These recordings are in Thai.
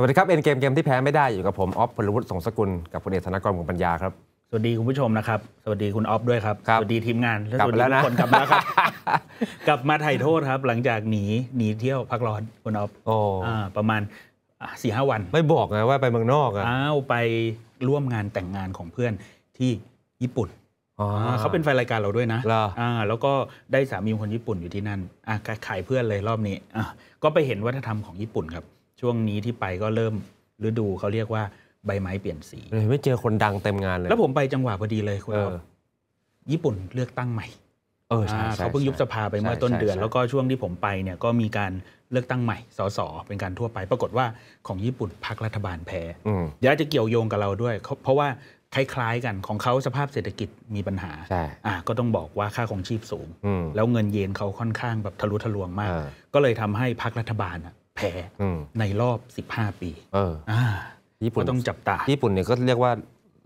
วัสดีครับเอ็นเกมเกมที่แพ้ไม่ได้อยู่กับผมออฟพลวุฒิสงสกุลกับคุณเอกธนกรมุงปัญญาครับ สวัสดีคุณผู้ชมนะครับ สวัสดีคุณออฟด้วยครับ สวัสดีทีมงานและสวัสดีทุกคนกลับมาครับ กลับมาถ่ายโทษครับ หลังจากหนีหนีเที่ยวพักร้อนคุณออฟโอ้ประมาณสี่ห้าวันไม่บอกนะว่าไปเมืองนอกอ่ะอ้าวไปร่วมงานแต่งงานของเพื่อนที่ญี่ปุ่นเขาเป็นแฟนรายการเราด้วยนะอ่าแล้วก็ได้สามีคนญี่ปุ่นอยู่ที่นั่นอ่ขายเพื่อนเลยรอบนี้อ่ก็ไปเห็นวัฒนธรรมของญี่ปุ่นครับช่วงนี้ที่ไปก็เริ่มฤดูเขาเรียกว่าใบไม้เปลี่ยนสีไม่เจอคนดังเต็มงานเลยแล้วผมไปจังหวะพอดีเลยคุณญี่ปุ่นเลือกตั้งใหม่เออเขาเพิ่งยุบสภาไปเมื่อต้นเดือน แล้วก็ช่วงที่ผมไปเนี่ยก็มีการเลือกตั้งใหม่ สสเป็นการทั่วไป ปรากฏว่าของญี่ปุ่นพรรครัฐบาลแพ้เดี๋ยวจะเกี่ยวโยงกับเราด้วย เพราะว่าคล้ายๆ กันของเขาสภาพเศรษฐกิจมีปัญหาอ่า ก็ต้องบอกว่าค่าของชีพสูง แล้วเงินเยนเขาค่อนข้างแบบทะลุทะลวงมาก ก็เลยทำให้พรรครัฐบาลแพ้ในรอบ 15 ปีญี่ปุ่นต้องจับตา ญี่ปุ่นเนี่ยก็เรียกว่า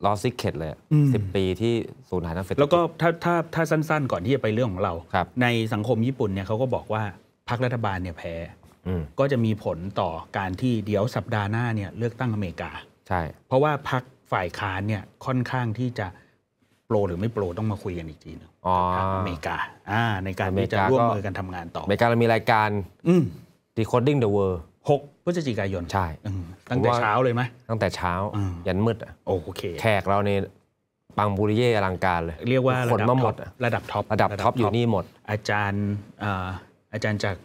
ลอสซิกเก็ตเลยสิบปีที่สูญหายท้งเศรแล้วก็ถ้าถ้าถ้าสั้นๆ ก่อนที่จะไปเรื่องของเรา ในสังคมญี่ปุ่นเนี่ยเขาก็บอกว่าพรรครัฐบาลเนี่ยแพ้ก็จะมีผลต่อการที่เดี๋ยวสัปดาห์หน้าเนี่ยเลือกตั้งอเมริกา ใช่ เพราะว่าพรรคฝ่ายค้านเนี่ยค่อนข้างที่จะโปรหรือไม่โปรต้องมาคุยกันอีกทีนึงออเมริกาในการที่จะร่วมมือกันทำงานต่ออเมริกาเรามีรายการ Decoding the World 6พฤศจิกายนใช่ตั้งแต่เช้าเลยไหมตั้งแต่เช้ายันมืดอ่ะโอเคแขกเราเนี่ยปังบุริเย่อลังการเลย เรียกว่าคนมาหมดระดับท็อประดับท็อป อยู่นี่หมด อาจารย์อาจารย์จาก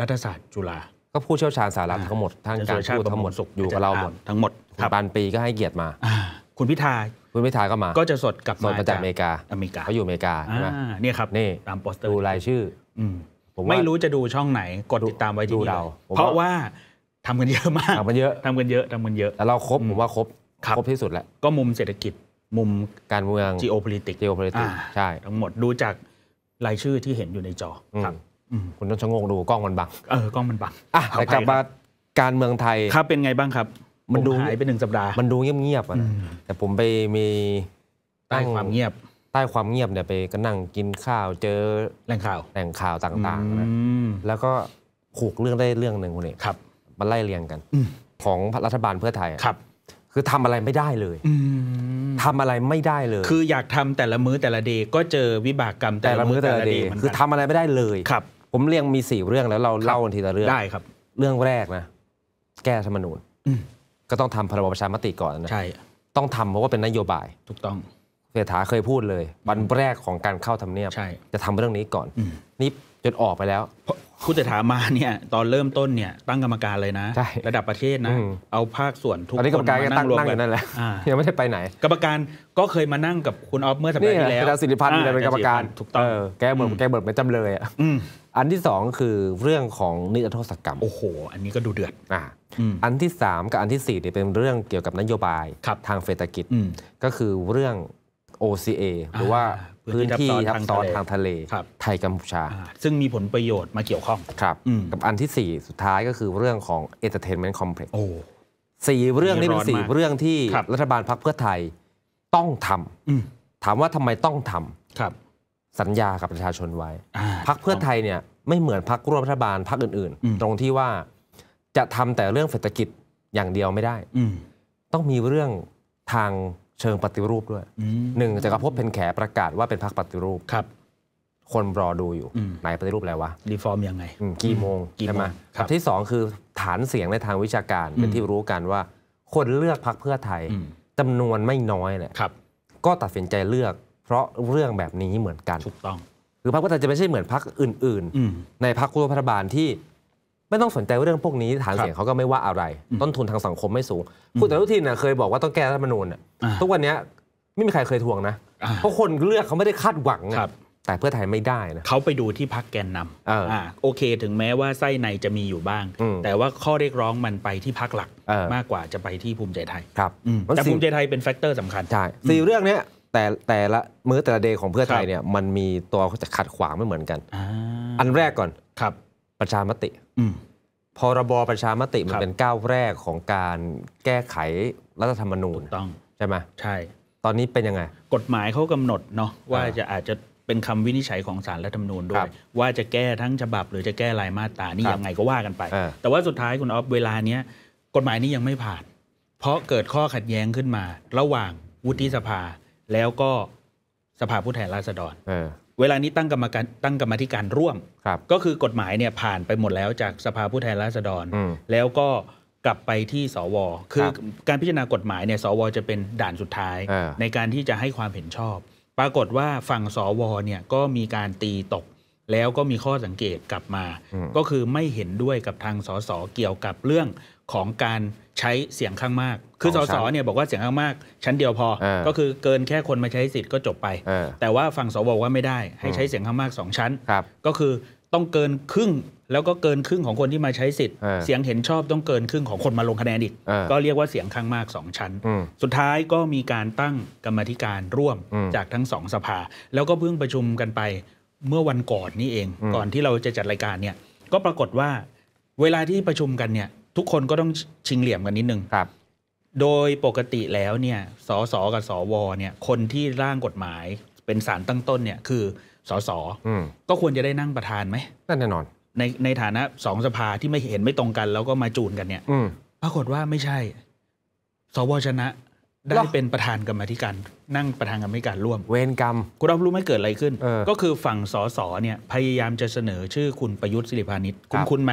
รัฐศาสตร์จุฬาก็ผู้เชี่ยวชาญสาระทั้งหมด ทั้งการพูดทั้งหมดอยู่กับเราหมดทั้งหมดคุณปันปีก็ให้เกียรติมา คุณพิธา คุณพิธาก็มา ก็จะสดกลับมาจากอเมริกาอเมริกาเขาอยู่อเมริกาใช่ไหมนี่ครับนี่ตามโปสเตอร์ดูรายชื่อไม่รู้จะดูช่องไหนกดติดตามไว้ที่นี่เพราะว่าทำกันเยอะมากทำกันเยอะทำกันเยอะทำกันเยอะ แล้วเราครบผมว่าครบ ครบที่สุดแล้ว ก็มุมเศรษฐกิจมุมการเมือง geopolitics geopolitics ใช่ทั้งหมดดูจากรายชื่อที่เห็นอยู่ในจอครับคุณต้องชะงงดูกล้องมันบังเออกล้องมันบังอ่ะแต่กลับมาการเมืองไทยครับเป็นไงบ้างครับ มันดูหายไปหนึ่งสัปดาห์ มันดูเงียบๆอ่ะแต่ผมไปมีใต้ความเงียบใต้ความเงียบเนี่ยไปก็นั่งกินข้าวเจอแหล่งข่าว แหล่งข่าวต่างๆนะแล้วก็ผูกเรื่องได้เรื่องหนึ่งคุณเอกครับมาไล่เรียงกันของรัฐบาลเพื่อไทยครับ คือทำอะไรไม่ได้เลยทำอะไรไม่ได้เลย คืออยากทำแต่ละมื้อแต่ละเดก็เจอวิบากกรรมแต่ละมื้อแต่ละเดคือทำอะไรไม่ได้เลย ครับ ผมเรียงมีสี่เรื่องแล้วเราเล่าทีละเรื่องได้ครับ เรื่องแรกนะ แก้ธรรมนูญ ก็ต้องทำพรบประชามติก่อนนะใช่ต้องทำเพราะว่าเป็นนโยบายถูกต้องเศรษฐาเคยพูดเลย วันแรกของการเข้าทำเนียบใช่จะทำเรื่องนี้ก่อนนี่จนออกไปแล้ว คุณเศรษฐามาเนี่ย ตอนเริ่มต้นเนี่ยตั้งกรรมการเลยนะ ระดับประเทศนะเอาภาคส่วนทุกคนกมารตั้งนั่งันนั่นแหละยังไม่ได้ไปไหน กรรมการก็เคยมานั่งกับคุณออฟเมื่อสัปดาห์ที่แล้วเาจารย์สิริพันธ์เป็นกรรมการถูกต้องแกเหมือนแกเหมือนเปจำเลยอะอันที่สองคือเรื่องของนิรโทษกรรมโอ้โห อันนี้ก็ดูเดือดอ่าอันที่สามกับอันที่สี่เนี่ยเป็นเรื่องเกี่ยวกับนโยบายทางเศรษฐกิจก็คือเรื่อง OCA หรือว่าพื้นที่ทับซ้อนทางทะเล ไทยกัมพูชา ซึ่งมีผลประโยชน์มาเกี่ยวข้องครับกับอันที่ 4 สุดท้ายก็คือเรื่องของเอเจนต์เมนต์คอมเพล็กซ์สี่เรื่องนี้เป็นสี่เรื่องที่รัฐบาลพักเพื่อไทยต้องทำถามว่าทำไมต้องทำสัญญากับประชาชนไว้ พักเพื่อไทยเนี่ยไม่เหมือนพักร่วมรัฐบาลพักอื่นๆ ตรงที่ว่าจะทำแต่เรื่องเศรษฐกิจอย่างเดียวไม่ได้ต้องมีเรื่องทางเชิงปฏิรูปด้วยหนึ่งจะกระพเพนแขประกาศว่าเป็นพรรคปฏิรูปครับ คนรอดูอยู่ ไหนปฏิรูปอะไววะ รีฟอร์มยังไง กี่โมงใช่ไหมครับที่สองคือฐานเสียงในทางวิชาการเป็นที่รู้กันว่า คนเลือกพรรคเพื่อไทยจำนวนไม่น้อยแหละก็ตัดสินใจเลือกเพราะเรื่องแบบนี้เหมือนกันถูกต้องคือพรรคเพื่อไทยจะไม่ใช่เหมือนพรรคอื่น ๆ ในพรรครัฐบาลที่ไม่ต้องสนใจเรื่องพวกนี้ฐานเสียงเขาก็ไม่ว่าอะไร ต้นทุนทางสังคมไม่สูงคุณ่ลุทินเคยบอกว่าต้องแก้รัฐมนูญทุกวันนี้ไม่มีใครเคยทวงนะเพราะคนเลือกเขาไม่ได้คาดหวังแต่เพื่อไทยไม่ได้นะเขาไปดูที่พักแกนนำอาโอเค ถึงแม้ว่าไส้ในจะมีอยู่บ้างแต่ว่าข้อเรียกร้องมันไปที่พักหลักมากกว่าจะไปที่ภูมิใจไทยครับแต่ภูมิใจไทยเป็นแฟกเตอร์สำคัญใช่สี่เรื่องนี้แต่แต่ละมื้อแต่ละเดของเพื่อไทยเนี่ย มันมีตัวจะขัดขวางไม่เหมือนกันอันแรกก่อนครับประชามติพรบประชามติมันเป็นก้าวแรกของการแก้ไขรัฐธรรมนูญต้องใช่ไหมใช่ ตอนนี้เป็นยังไง กฎหมายเขากำหนดเนาะว่าจะอาจจะเป็นคำวินิจฉัยของสารรัฐธรรมนูญด้วยว่าจะแก้ทั้งฉบับ หรือจะแก้รายมาตรานี่ยังไงก็ว่ากันไป แต่ว่าสุดท้ายคุณออฟเวลาเนี้ย กฎหมายนี้ยังไม่ผ่าน เพราะเกิดข้อขัดแย้งขึ้นมา ระหว่างวุฒิสภาแล้วก็สภาผู้แทนราษฎรเวลานี้ตั้งกรรมการตั้งกรรมธิการร่วมครับก็คือกฎหมายเนี่ยผ่านไปหมดแล้วจากสภาผู้แทนราษฎร แล้วก็กลับไปที่สวคือคการพิจารณากฎหมายเนี่ยสว จะเป็นด่านสุดท้ายในการที่จะให้ความเห็นชอบ ปรากฏว่าฝั่งสวเนี่ยก็มีการตีตกแล้วก็มีข้อสังเกตกลับมา ก็คือไม่เห็นด้วยกับทางสสเกี่ยวกับเรื่องของการใช้เสียงข้างมาก คือ สส เนี่ย บอกว่าเสียงข้างมาก ชั้นเดียวพอ ก็คือเกินแค่คนมาใช้สิทธิ์ก็จบไป แต่ว่าฝั่ง สว บอกว่าไม่ได้ ให้ใช้เสียงข้างมาก 2 ชั้น ก็คือต้องเกินครึ่ง แล้วก็เกินครึ่งของคนที่มาใช้สิทธิ์ เสียงเห็นชอบต้องเกินครึ่ง ของคนมาลงคะแนนอีก ก็เรียกว่าเสียงข้างมาก2ชั้น สุดท้ายก็มีการตั้งกรรมธิการร่วมจากทั้งสองสภา แล้วก็เพิ่งประชุมกันไปเมื่อวันก่อนนี่เอง ก่อนที่เราจะจัดรายการเนี่ย ก็ปรากฏว่าเวลาที่ประชุมกันเนี่ยทุกคนก็ต้องชิงเหลี่ยมกันนิดนึงครับโดยปกติแล้วเนี่ยสสกับ สวเนี่ย คนที่ร่างกฎหมายเป็นสารตั้งต้นเนี่ย คือสสก็ควรจะได้นั่งประธานไหมแน่นอน ในในฐานะสองสภาที่ไม่เห็นไม่ตรงกันแล้วก็มาจูนกันเนี่ยปรากฏว่าไม่ใช่ สวชนะได้เป็นประธานกรรมธิการนั่งประธานกรรมธิการร่วม เวรกรรม คุณรับรู้ไม่เกิดอะไรขึ้น ก็คือฝั่งสสเนี่ยพยายามจะเสนอชื่อคุณประยุทธ์สิริพานิชคุณคุณไหม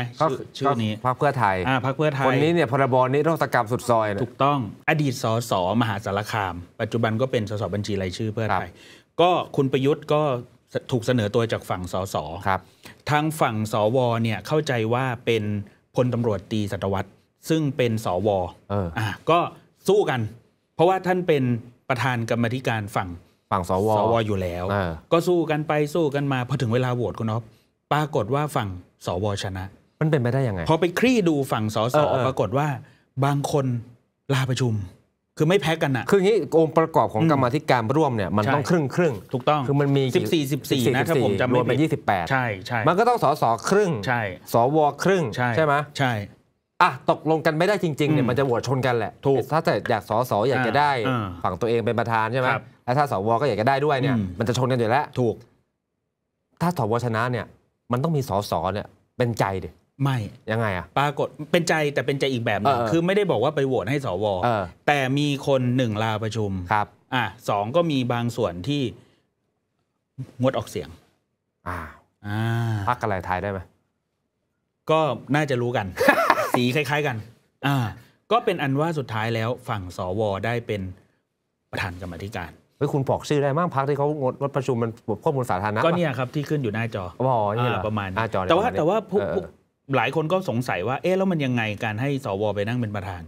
ชื่อนี้พรรคเพื่อไทยอ่าพรรคเพื่อไทยคนนี้เนี่ยพรบนี้โรคกรรมสุดซอย ถูกต้อง อดีตสสมหาสารคาม ปัจจุบันก็เป็นสสบัญชีรายชื่อเพื่อไทย ก็คุณประยุทธ์ก็ถูกเสนอตัวจากฝั่งสสครับทางฝั่งสวเนี่ยเข้าใจว่าเป็นพลตำรวจตีสัตวัตรซึ่งเป็นสวอ่าก็สู้กันเพราะว่าท่านเป็นประธานกรรมธิการฝั่งฝั่งสวสวอยู่แล้ว ก็สู้กันไปสู้กันมาพอถึงเวลาโหวตคุณอ๊อปรากฏว่าฝั่งสวชนะ มันเป็นไปได้ยังไงพอไปคลี่ดูฝั่งสสปรากฏว่า บางคนลาประชุม คือไม่แพ้กันอะคืองี้องค์ประกอบของกรรมธิการร่วมเนี่ยมันต้องครึ่งครึ่งถูกต้องคือมันมีส4 1ิี่บสี่นะถ้าผมจำไม่ผิดรวมเป็นยี่สิบแปดใช่ใช่มันก็ต้องสสครึ่งใช่สว ครึ่งใช่ใช่ไหมใช่อ่ะ ตกลงกันไม่ได้จริงๆเนี่ยมันจะโหวตชนกันแหละ ถูก ถ้าแต่อยากสอสออยากจะได้ ฝั่งตัวเองเป็นประธานใช่ไหมแล้วถ้าสวก็อยากจะได้ด้วยเนี่ยมันจะชนกันอยู่แล้วถูกถ้าสวชนะเนี่ย มันต้องมีสอสอเนี่ย เป็นใจดิไม่ยังไงอะปรากฏเป็นใจแต่เป็นใจอีกแบบนึงคือไม่ได้บอกว่าไปโหวตให้สวแต่มีคนหนึ่งลาประชุมครับ อ่ะสองก็มีบางส่วนที่งดออกเสียงอ่าาพักอะไรทายได้ไหมก็น่าจะรู้กันสี คล้ายๆกัน อ่า ก็เป็นอันว่าสุดท้ายแล้วฝั่งสว ได้เป็นประธานกรรมธิการฮ้ยคุณบอกชื่อได้มั้งพักที่เขางดประชุมมันข้อมูลสาธารณะ ก็เนี่ยครับ ที่ขึ้นอยู่หน้าจออ๋อนี่หประมาณหน้าจอแต่ว่าแต่ว่าหลายคนก็สงสัยว่าเอ๊ะแล้วมันยังไงการให้สว ไปนั่งเป็นประธาน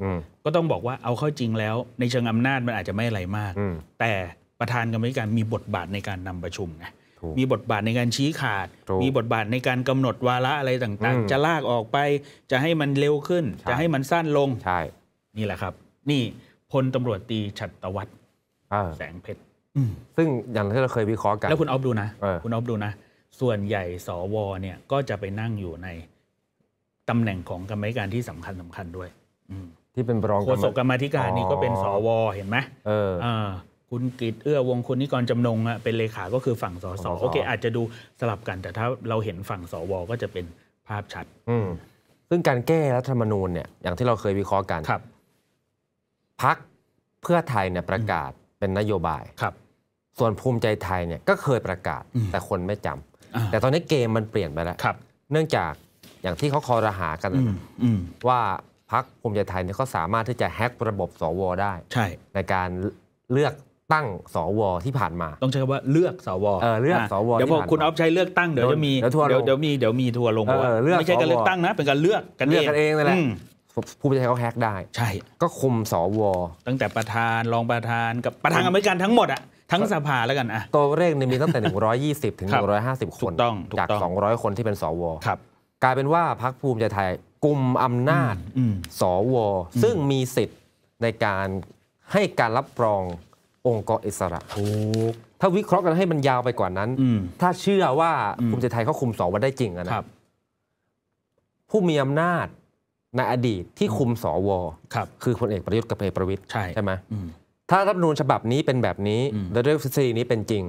ก็ต้องบอกว่าเอาเข้าจริงแล้ว ในเชิงอำนาจมันอาจจะไม่อะไรมาก แต่ประธานกรรมธิการมีบทบาทในการนำประชุมไงมีบทบาทในการชี้ขาด มีบทบาทในการกำหนดวาระอะไรต่างๆ จะลากออกไป จะให้มันเร็วขึ้น จะให้มันสั้นลงใช่นี่แหละครับ นี่พลตำรวจตีฉัตรวัฒน์แสงเพชร ซึ่งอย่างที่เราเคยวิเคราะห์กัน แล้วคุณออฟดูนะ คุณออฟดูนะ ส่วนใหญ่สวเนี่ย ก็จะไปนั่งอยู่ในตำแหน่งของกรรมการที่สำคัญสำคัญด้วย ที่เป็นรองโฆษกกรรมธิการนี่ก็เป็นสวเห็นไหมเออคุณกิตเอื้อ วงคุณนิกรจำนงอะเป็นเลขาก็คือฝั่งสสโอเคอาจจะดูสลับกัน แต่ถ้าเราเห็นฝั่งสวก็จะเป็นภาพชัดซึ่งการแก้รัฐธรรมนูญเนี่ยอย่างที่เราเคยวิเคราะห์กันพักเพื่อไทยเนี่ยประกาศเป็นนโยบายครับ ส่วนภูมิใจไทยเนี่ยก็เคยประกาศ แต่คนไม่จำ แต่ตอนนี้เกมมันเปลี่ยนไปแล้วเนื่องจากอย่างที่เขาคอรหากันว่าพักภูมิใจไทยเนี่ยเขาสามารถที่จะแฮ็กระบบสวได้ในการเลือกตั้งสวที่ผ่านมาต้องใช้คำว่าเลือกสว เออเลือกสวเดี๋ยวพอคุณออฟชัยเลือกตั้ง เดี๋ยวจะมีเดี๋ยวยวมีเดี๋ยวมีทัวลงว่าไม่ใช่การเลือกตั้งนะเป็นการเลือกกันเองกันเองนั่นแหละผู้ประชาเขาแฮกได้ใช่ก็คุมสว ตั้งแต่ประธาน รองประธานกับประธานกรรมการทั้งหมดอะทั้งสภาแล้วกันอะตัวเลขเน่มีตั้งแต่ 120ถึง150 คน จาก 200 คนที่เป็นสวกลายเป็นว่าพรรคภูมิใจไทยกลุ่มอำนาจสว ซึ่งมีสิทธิ์ในการให้การรับรององค์กรอิสระถ้าวิเคราะห์กันให้มันยาวไปกว่านั้น ถ้าเชื่อว่าภูมิใจไทยเขาคุมสวได้จริงนะผู้มีอำนาจในอดีตที่คุมสวคคือพลเอกประยุทธ์กับพลเอกประวิตยใช่ใช่ไหมถ้ารัฐนูญฉบับนี้เป็นแบบนี้และเรื่องทฤษฎีนี้เป็นจริง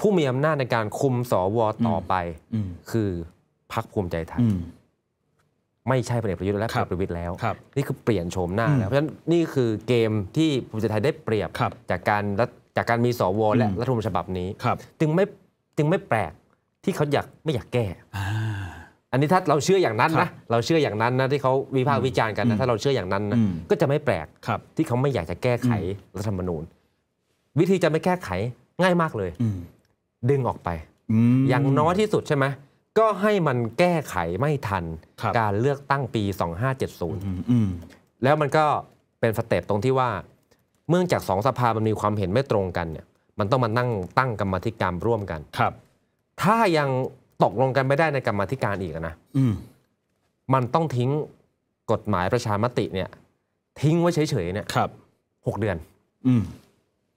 ผู้มีอำนาจในการคุมสวต่อไปคือพรรคภูมิใจไทยไม่ใช่พลเอกประยุทธ์และพลเอกประวิตยแล้ว นี่คือเปลี่ยนโฉมหน้าแล้ว เพราะฉะนั้นนี่คือเกมที่ภูมิใจไทยได้เปรียบ จากการจากการมีสวและรัฐธรรมนูญฉบับนี้ จึงไม่จึงไม่แปลก ที่เขาอยากไม่อยากแก้อันนี้ถ้าเราเชื่ออย่างนั้นนะ เราเชื่ออย่างนั้นนะที่เขาวิพากษ์วิจารณ์กันนะถ้าเราเชื่ออย่างนั้นนะก็จะไม่แปลกที่เขาไม่อยากจะแก้ไขรัฐธรรมนูญ วิธีจะไม่แก้ไขง่ายมากเลยดึงออกไปอย่างน้อยที่สุดใช่ไหมก็ให้มันแก้ไขไม่ทันการเลือกตั้งปี 2570แล้วมันก็เป็นสเต็ปตรงที่ว่า เมื่อจากสองสภามันมีความเห็นไม่ตรงกันเนี่ย มันต้องมานั่งตั้งกรรมธิการร่วมกันครับ ถ้ายังตกลงกันไม่ได้ในกรรมธิการอีกนะมันต้องทิ้งกฎหมายประชามติเนี่ย ทิ้งไว้เฉยๆเนี่ยครับหกเดือนอื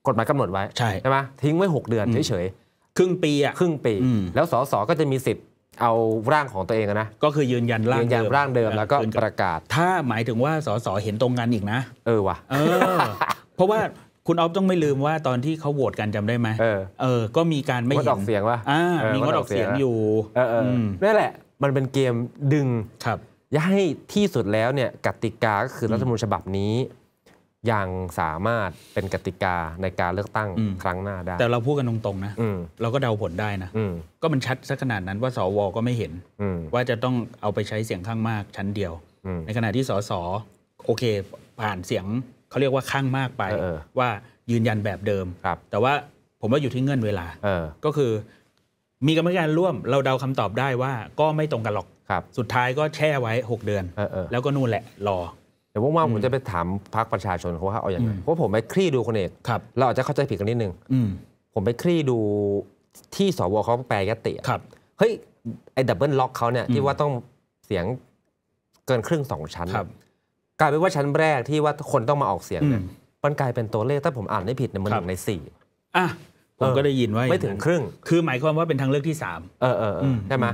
กฎหมายกำหนดไว้ใช่ใช่ไหมทิ้งไว้หกเดือนเฉยๆครึ่งปีอ่ะครึ่งปี แล้วสสก็จะมีสิทธิเอาร่างของตัวเองนะก็คือยืนยันร่างยืนยันร่างเดิม แล้วก็ประกาศ ถ้าหมายถึงว่าสสเห็นตรงกันอีกนะ เออว่ะเออเพราะว่าคุณออฟต้องไม่ลืมว่าตอนที่เขาโหวตกันจำได้ไหมเออเออก็มีการไม่เห็นออกเสียงว่าอ่ามีงดออกเสียงอยู่เออเออนี่แหละ มันเป็นเกมดึงครับย่าให้ที่สุดแล้วเนี่ยกติกาก็คือรัฐมนูญฉบับนี้ยังสามารถเป็นกติกาในการเลือกตั้งครั้งหน้าได้ แต่เราพูดกันตรงๆนะเราก็เดาผลได้นะก็มันชัดสักขนาดนั้นว่าสว ก็ไม่เห็นว่าจะต้องเอาไปใช้เสียงข้างมากชั้นเดียว ในขณะที่สสโอเคผ่านเสียงเขาเรียกว่าข้างมากไป ว่ายืนยันแบบเดิม แต่ว่าผมว่าอยู่ที่เงื่อนเวลาก็คือ มีกรรมการร่วมเราเดาคำตอบได้ว่า ก็ไม่ตรงกันหรอกสุดท้ายก็แช่ไว้ 6 เดือนแล้วก็นู่นแหละรอเดี๋ยวว่างๆผมจะไปถามพรรคประชาชนเขาว่าเอาอย่างไรเพราะผมไปคลี่ดูคนเอกเราอาจจะเข้าใจผิดกันนิดนึงผมไปคลี่ดูที่สวเขาแปลยติเฮ้ยไอ้ดับเบิลล็อกเขาเนี่ย ที่ว่าต้องเสียงเกินครึ่งสองชั้นกลายเป็นว่าชั้นแรกที่ว่าคนต้องมาออกเสียงเนี่ยมันกลายเป็นตัวเลขถ้าผมอ่านไม่ผิดเนี่ยมันหนึ่งในสี่อ่ะผมก็ได้ยินว่าไม่ถึงครึ่ง คือหมายความว่าเป็นทางเลือกที่สามเออเออใช่ไหม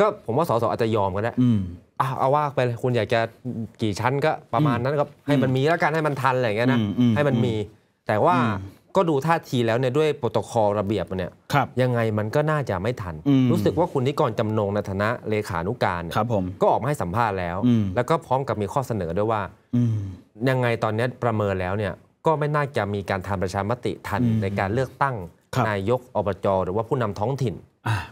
ก็ผมว่าสสอาจจะยอมก็ได้เอาเอาว่าไปเลยคุณอยากจะกี่ชั้นก็ประมาณนั้นก็ให้มันมีแล้วกันให้มันทันอะไรอย่างเงี้ยนะให้มันมี แต่ว่าก็ดูท่าทีแล้วเนี่ยด้วยโปรโตคอลระเบียบเนี่ยยังไงมันก็น่าจะไม่ทัน รู้สึกว่าคุณนิกรจำนงในฐานะเลขานุการก็ออกมาให้สัมภาษณ์แล้ว แล้วก็พร้อมกับมีข้อเสนอด้วยว่ายังไงตอนนี้ประเมินแล้วเนี่ยก็ไม่น่าจะมีการทำประชามติทันในการเลือกตั้งนายกอบจหรือว่าผู้นำท้องถิ่น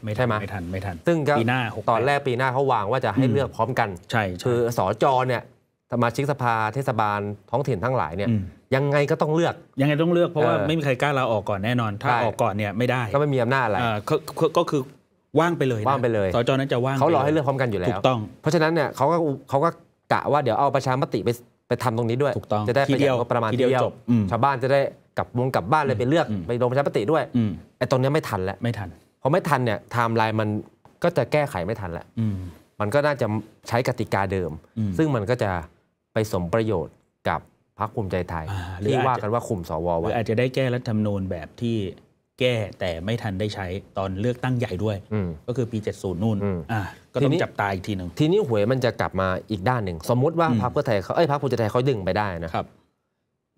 ไม่ใช่ไหมไม่ทันไม่ทันซึ่งก็ปีหน้าตอนแรกปีหน้าเขาวางว่าจะให้เลือกพร้อมกัน ใช่คือสอจอเนี่ยสมาชิกสภาเทศบาลท้องถิ่นทั้งหลายเนี่ยยังไงก็ต้องเลือกยังไงต้องเลือกเพราะว่าไม่มีใครกล้าลาออกก่อนแน่นอน ถ้าออกก่อนเนี่ยไม่ได้ก็ไม่มีอำนาจอะไรก็คือว่างไปเลยว่างไปเลยสจนั้นจะว่างเขารอให้เลือกพร้อมกันอยู่แล้วถูกต้องเพราะฉะนั้นเนี่ยเขาก็เขาก็กะว่าเดี๋ยวเอาประชามติไปไปทำตรงนี้ด้วยถูกต้องจะได้ประหยัดประมาณทีเดียวจบชาวบ้านจะได้กลับวงกลับบ้านเลยไปเลือกไปลงประชามติด้วยไอ้ตรงนี้ไม่ทันแล้วไม่ทันพอไม่ทันเนี่ยไทม์ไลน์มันก็จะแก้ไขไม่ทันแหละมันก็น่าจะใช้กติกาเดิม ซึ่งมันก็จะไปสมประโยชน์กับพรรคภูมิใจไทยที่ว่ากันว่าคุมสวไว้ อาจจะได้แก้รัฐธรรมนูญแบบที่ แก้แต่ไม่ทันได้ใช้ตอนเลือกตั้งใหญ่ด้วยก็คือปี 70 นู่นก็ต้องจับตายอีกทีหนึ่งทีนี้หวยมันจะกลับมาอีกด้านหนึ่งสมมุติว่าพรรคเพื่อไทยเขาเอ้ยพรรคภูมิใจไทยเขาดึงไปได้นะครับ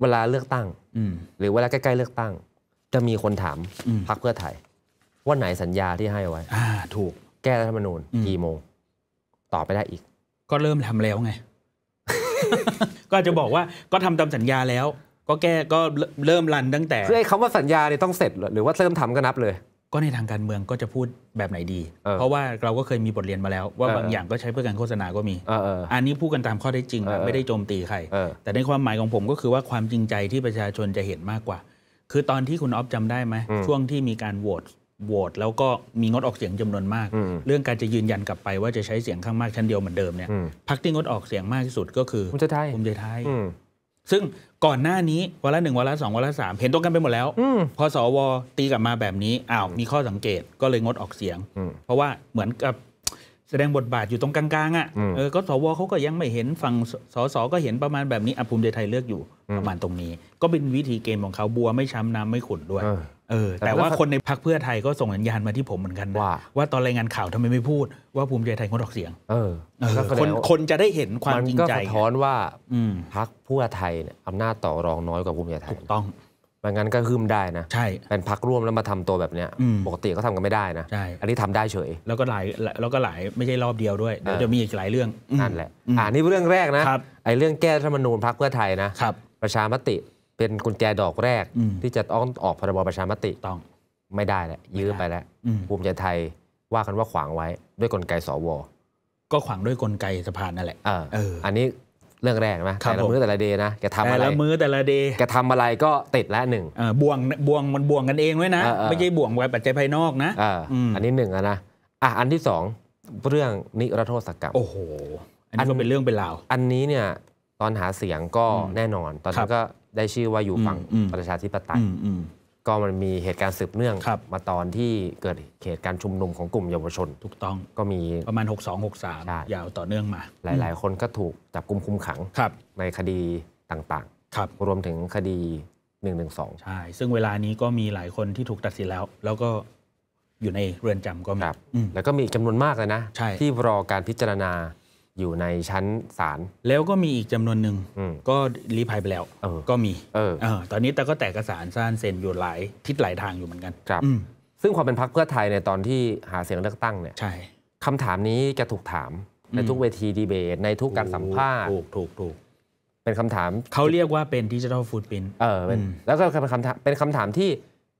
เวลาเลือกตั้งหรือเวลาใกล้ๆเลือกตั้ง จะมีคนถามพรรคเพื่อไทยว่าไหนสัญญาที่ให้ไว้อ่ถูก แก้รัฐธรรมนูญกี่โมงตอบไปได้อีก ก็เริ่มทำแล้วไง ก็จะบอกว่าก็ทำตามสัญญาแล้ว ก็แก้ก็เริ่มรันตั้งแต่ คือไอ้คำว่าสัญญาเนี่ยต้องเสร็จหรือว่าเริ่มทำก็นับเลย ก็ในทางการเมืองก็จะพูดแบบไหนดี เพราะว่าเราก็เคยมีบทเรียนมาแล้ว ว่าบางอย่างก็ใช้เพื่อการโฆษณาก็มี อันนี้พูดกันตามข้อได้จริงไม่ได้โจมตีใคร แต่ในความหมายของผมก็คือว่าความจริงใจที่ประชาชนจะเห็นมากกว่า คือตอนที่คุณออฟจาได้ไหมช่วงที่มีการโหวตโหวตแล้วก็มีงดออกเสียงจำนวนมาก เรื่องการจะยืนยันกลับไปว่าจะใช้เสียงข้างมากชั้นเดียวเหมือนเดิมเนี่ยพรรคที่งดออกเสียงมากที่สุดก็คือภูมิใจไทยภูมิใจไทยซึ่งก่อนหน้านี้วาระหนึ่งวาระสองวาระสามเห็นตรงกันไปหมดแล้วพอสวตีกลับมาแบบนี้อ้าวมีข้อสังเกตก็เลยงดออกเสียงเพราะว่าเหมือนกับแสดงบทบาทอยู่ตรงกลางๆอ่ะก็สวเขาก็ยังไม่เห็นฝั่งสส ก็เห็นประมาณแบบนี้อภูมิใจไทยเลือกอยู่ประมาณตรงนี้ ก็เป็นวิธีเกมของเขาบัวไม่ช้ำน้ำไม่ขุนด้วยเออ แต่ว่าคนในพักเพื่อไทยก็ส่งสัญญาณมาที่ผมเหมือนกันว่าว่าตอนรายงานข่าวทำไมไม่พูด ว่าภูมิใจไทยงดออกเสียงเออคนคนจะได้เห็นความจริงใจมันก็สะท้อนว่า พักเพื่อไทยเนี่ยอำนาจต่อรองน้อยกว่าภูมิใจไทยถูกต้องมันงั้นก็ฮึมได้นะใช่เป็นพักร่วมแล้วมาทำตัวแบบเนี้ยปกติก็ทำกันไม่ได้นะใช่อันนี้ทำได้เฉยแล้วก็หลายแล้วก็หลายไม่ใช่รอบเดียวด้วยเดี๋ยวจะมีอีกหลายเรื่องนั่นแหละ อ่านี่เรื่องแรกนะไอ้เรื่องแก้รัฐธรรมนูญพักเพื่อไทยนะครับประชามติเป็นกุญแจดอกแรก ที่จะต้องออกพรบประชามติต้องไม่ได้แล้วยื้อไปแล้วภูมิใจไทยว่ากันว่าขวางไว้ด้วยกลไกสว ก็ขวางด้วยกลไกสภานั่นแหละอันนี้เรื่องแรกนะแต่ละมื้อแต่ละเดย์นะแกทำอะไรแต่ละมื้อแต่ละเดย์แกทำอะไรก็ติดละหนึ่งบ่วงบ่วงมันบ่วงกันเองไว้นะไม่ใช่บ่วงไว้ปัจจัยภายนอกนะอันนี้หนึ่งนะอ่ะอันที่สองเรื่องนิรโทษกรรมโอ้โหอันนี้ก็เป็นเรื่องเป็นราวอันนี้เนี่ยตอนหาเสียงก็แน่นอน ตอนนั้นก็ได้ชื่อว่าอยู่ฝั่งประชาธิปไตยก็มันมีเหตุการณ์สืบเนื่อง มาตอนที่เกิดเหตุการณ์ชุมนุมของกลุ่มเยาวชนถูกต้องก็มีประมาณ 62 63 ยาวต่อเนื่องมา หลายๆ คนก็ถูกจับกลุ่มคุมขัง ในคดีต่างๆ ครับรวมถึงคดี1นึใช่ซึ่งเวลานี้ก็มีหลายคนที่ถูกตัดสินแล้ว แล้วก็อยู่ในเรือนจำก็มีแล้วก็มีจำนวนมากเลยนะ ที่รอการพิจารณาอยู่ในชั้นศาลแล้วก็มีอีกจำนวนหนึ่งก็รีภัยไปแล้ว ก็มีตอนนี้แต่ก็แตกกระสานซ่านเซ็นอยู่หลายทิศหลายทางอยู่เหมือนกัน ครับ ซึ่งความเป็นพรรคเพื่อไทยในตอนที่หาเสียงเลือกตั้งเนี่ยใช่คำถามนี้จะถูกถามในทุกเวทีดีเบต ในทุกการสัมภาษณ์ถูกถูกถูก เป็นคำถามเขาเรียกว่าเป็นดิจิทัลฟูดพินเออแล้วก็เป็นคำถามเป็นคำถามที่